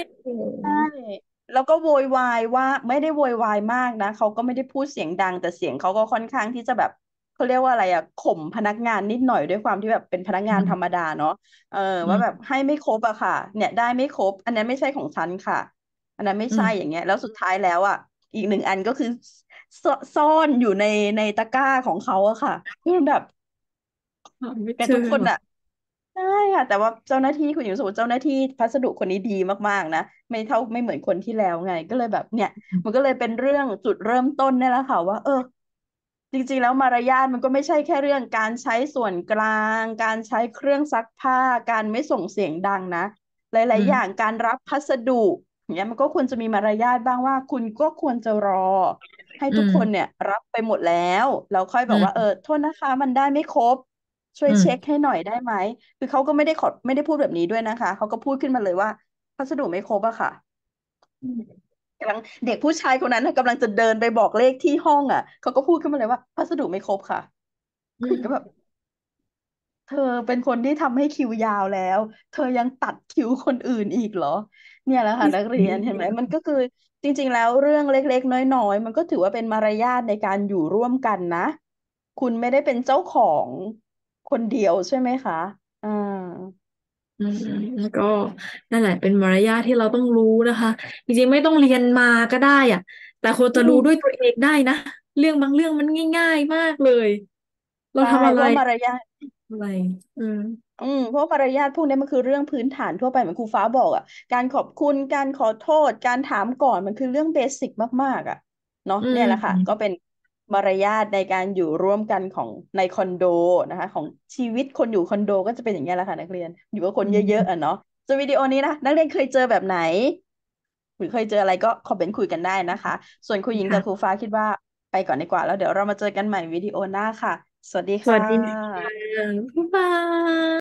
ใช่แล้วก็โวยวายว่า ไม่ได้โวยวายมากนะ เขาก็ไม่ได้พูดเสียงดัง แต่เสียงเขาก็ค่อนข้างที่จะแบบเขาเรียกว่าอะไรอะข่มพนักงานนิดหน่อยด้วยความที่แบบเป็นพนักงานธรรมดาเนาะเอออว่าแบบ ให้ไม่ครบอะค่ะ เนี่ย ได้ไม่ครบ อันนั้นไม่ใช่ของฉันค่ะอันนั้นไม่ใช่อย่างเงี้ยแล้วสุดท้ายแล้วอ่ะอีกหนึ่งอันก็คือซ่อนอยู่ในในตะกร้าของเขาอะค่ะคือนแบบไม่แต่เทุกคนอะใช่ค่ะ แต่ว่าเจ้าหน้าที่คุณหญิงสู้สึกเจ้าหน้าที่พัสดุคนนี้ดีมาก ๆนะไม่เท่าไม่เหมือนคนที่แล้วไง ก็เลยแบบ เนี่ย มันก็เลยเป็นเรื่องจุดเริ่มต้นนี่แหละค่ะว่าเออจริง ๆ แล้วมารยาทมันก็ไม่ใช่แค่เรื่องการใช้ส่วนกลาง การใช้เครื่องซักผ้าการไม่ส่งเสียงดังนะหลาย ๆ อย่างการรับพัสดุเนี้ยมันก็ควรจะมีมารยาทบ้างว่า คุณก็ควรจะรอให้ทุกคนเนี่ย รับไปหมดแล้วแล้วค่อยแบบว่า เออโทษนะคะ มันได้ไม่ครบ ช่วยเช็คให้หน่อยได้ไหมคือเขาก็ไม่ได้ขอไม่ได้พูดแบบนี้ด้วยนะคะเขาก็พูดขึ้นมาเลยว่า พัสดุไม่ครบอะค่ะกำลังเด็กผู้ชายคนนั้นกำลังจะเดินไปบอกเลขที่ห้องอ่ะเขาก็พูดขึ้นมาเลยว่าพัสดุไม่ครบค่ะคือก็แบบเธอเป็นคนที่ทำให้คิวยาวแล้ว เธอยังตัดคิวคนอื่นอีกเหรอ เนี่ยแหละค่ะนักเรียนเห็นไหมมันก็คือจริง ๆ แล้วเรื่องเล็กๆน้อยๆมันก็ถือว่าเป็นมารยาทในการอยู่ร่วมกันนะ คุณไม่ได้เป็นเจ้าของคนเดียวใช่ไหมคะอ่าอืมแล้วก็นั่นแหละเป็นมารยาทที่เราต้องรู้นะคะ จริงๆไม่ต้องเรียนมาก็ได้อ่ะแต่คนรจะรู้ด้วยตัวเองได้นะเรื่องบางเรื่องมันง่าย ๆมากเลย เรา่ทำอะไรว่ามารยาทอะไร อืมอืมเพราะมารยาทพวกนี้มันคือเรื่องพื้นฐานทั่วไปเหมือนครูฟ้าบอกอ่ะ การขอบคุณ การขอโทษ การถามก่อนมันคือเรื่องเบสิกมากๆอ่ะ เนาะอืเนี่ยแหละค่ะ ก็เป็นมารยาทในการอยู่ร่วมกันของในคอนโดนะคะ ของชีวิตคนอยู่คอนโดก็จะเป็นอย่างเงี้ยแหละค่ะ นักเรียน อยู่กับคนอืเยมอะๆอ่ะเนาะจะวนวิดีโอนี้นะนักเรียนเคยเจอแบบไหนหรือเคยเจออะไรก็คอมเมนต์คุยกันได้นะคะ ส่วนครูหญิงกับครูฟ้าคิดว่าไปก่อนดีกว่าแล้วเดี๋ยวเรามาเจอกันใหม่วิดีโอหน้าค่ะสวัสดีค่ะสวัสดีค่ะบ๊ายบาย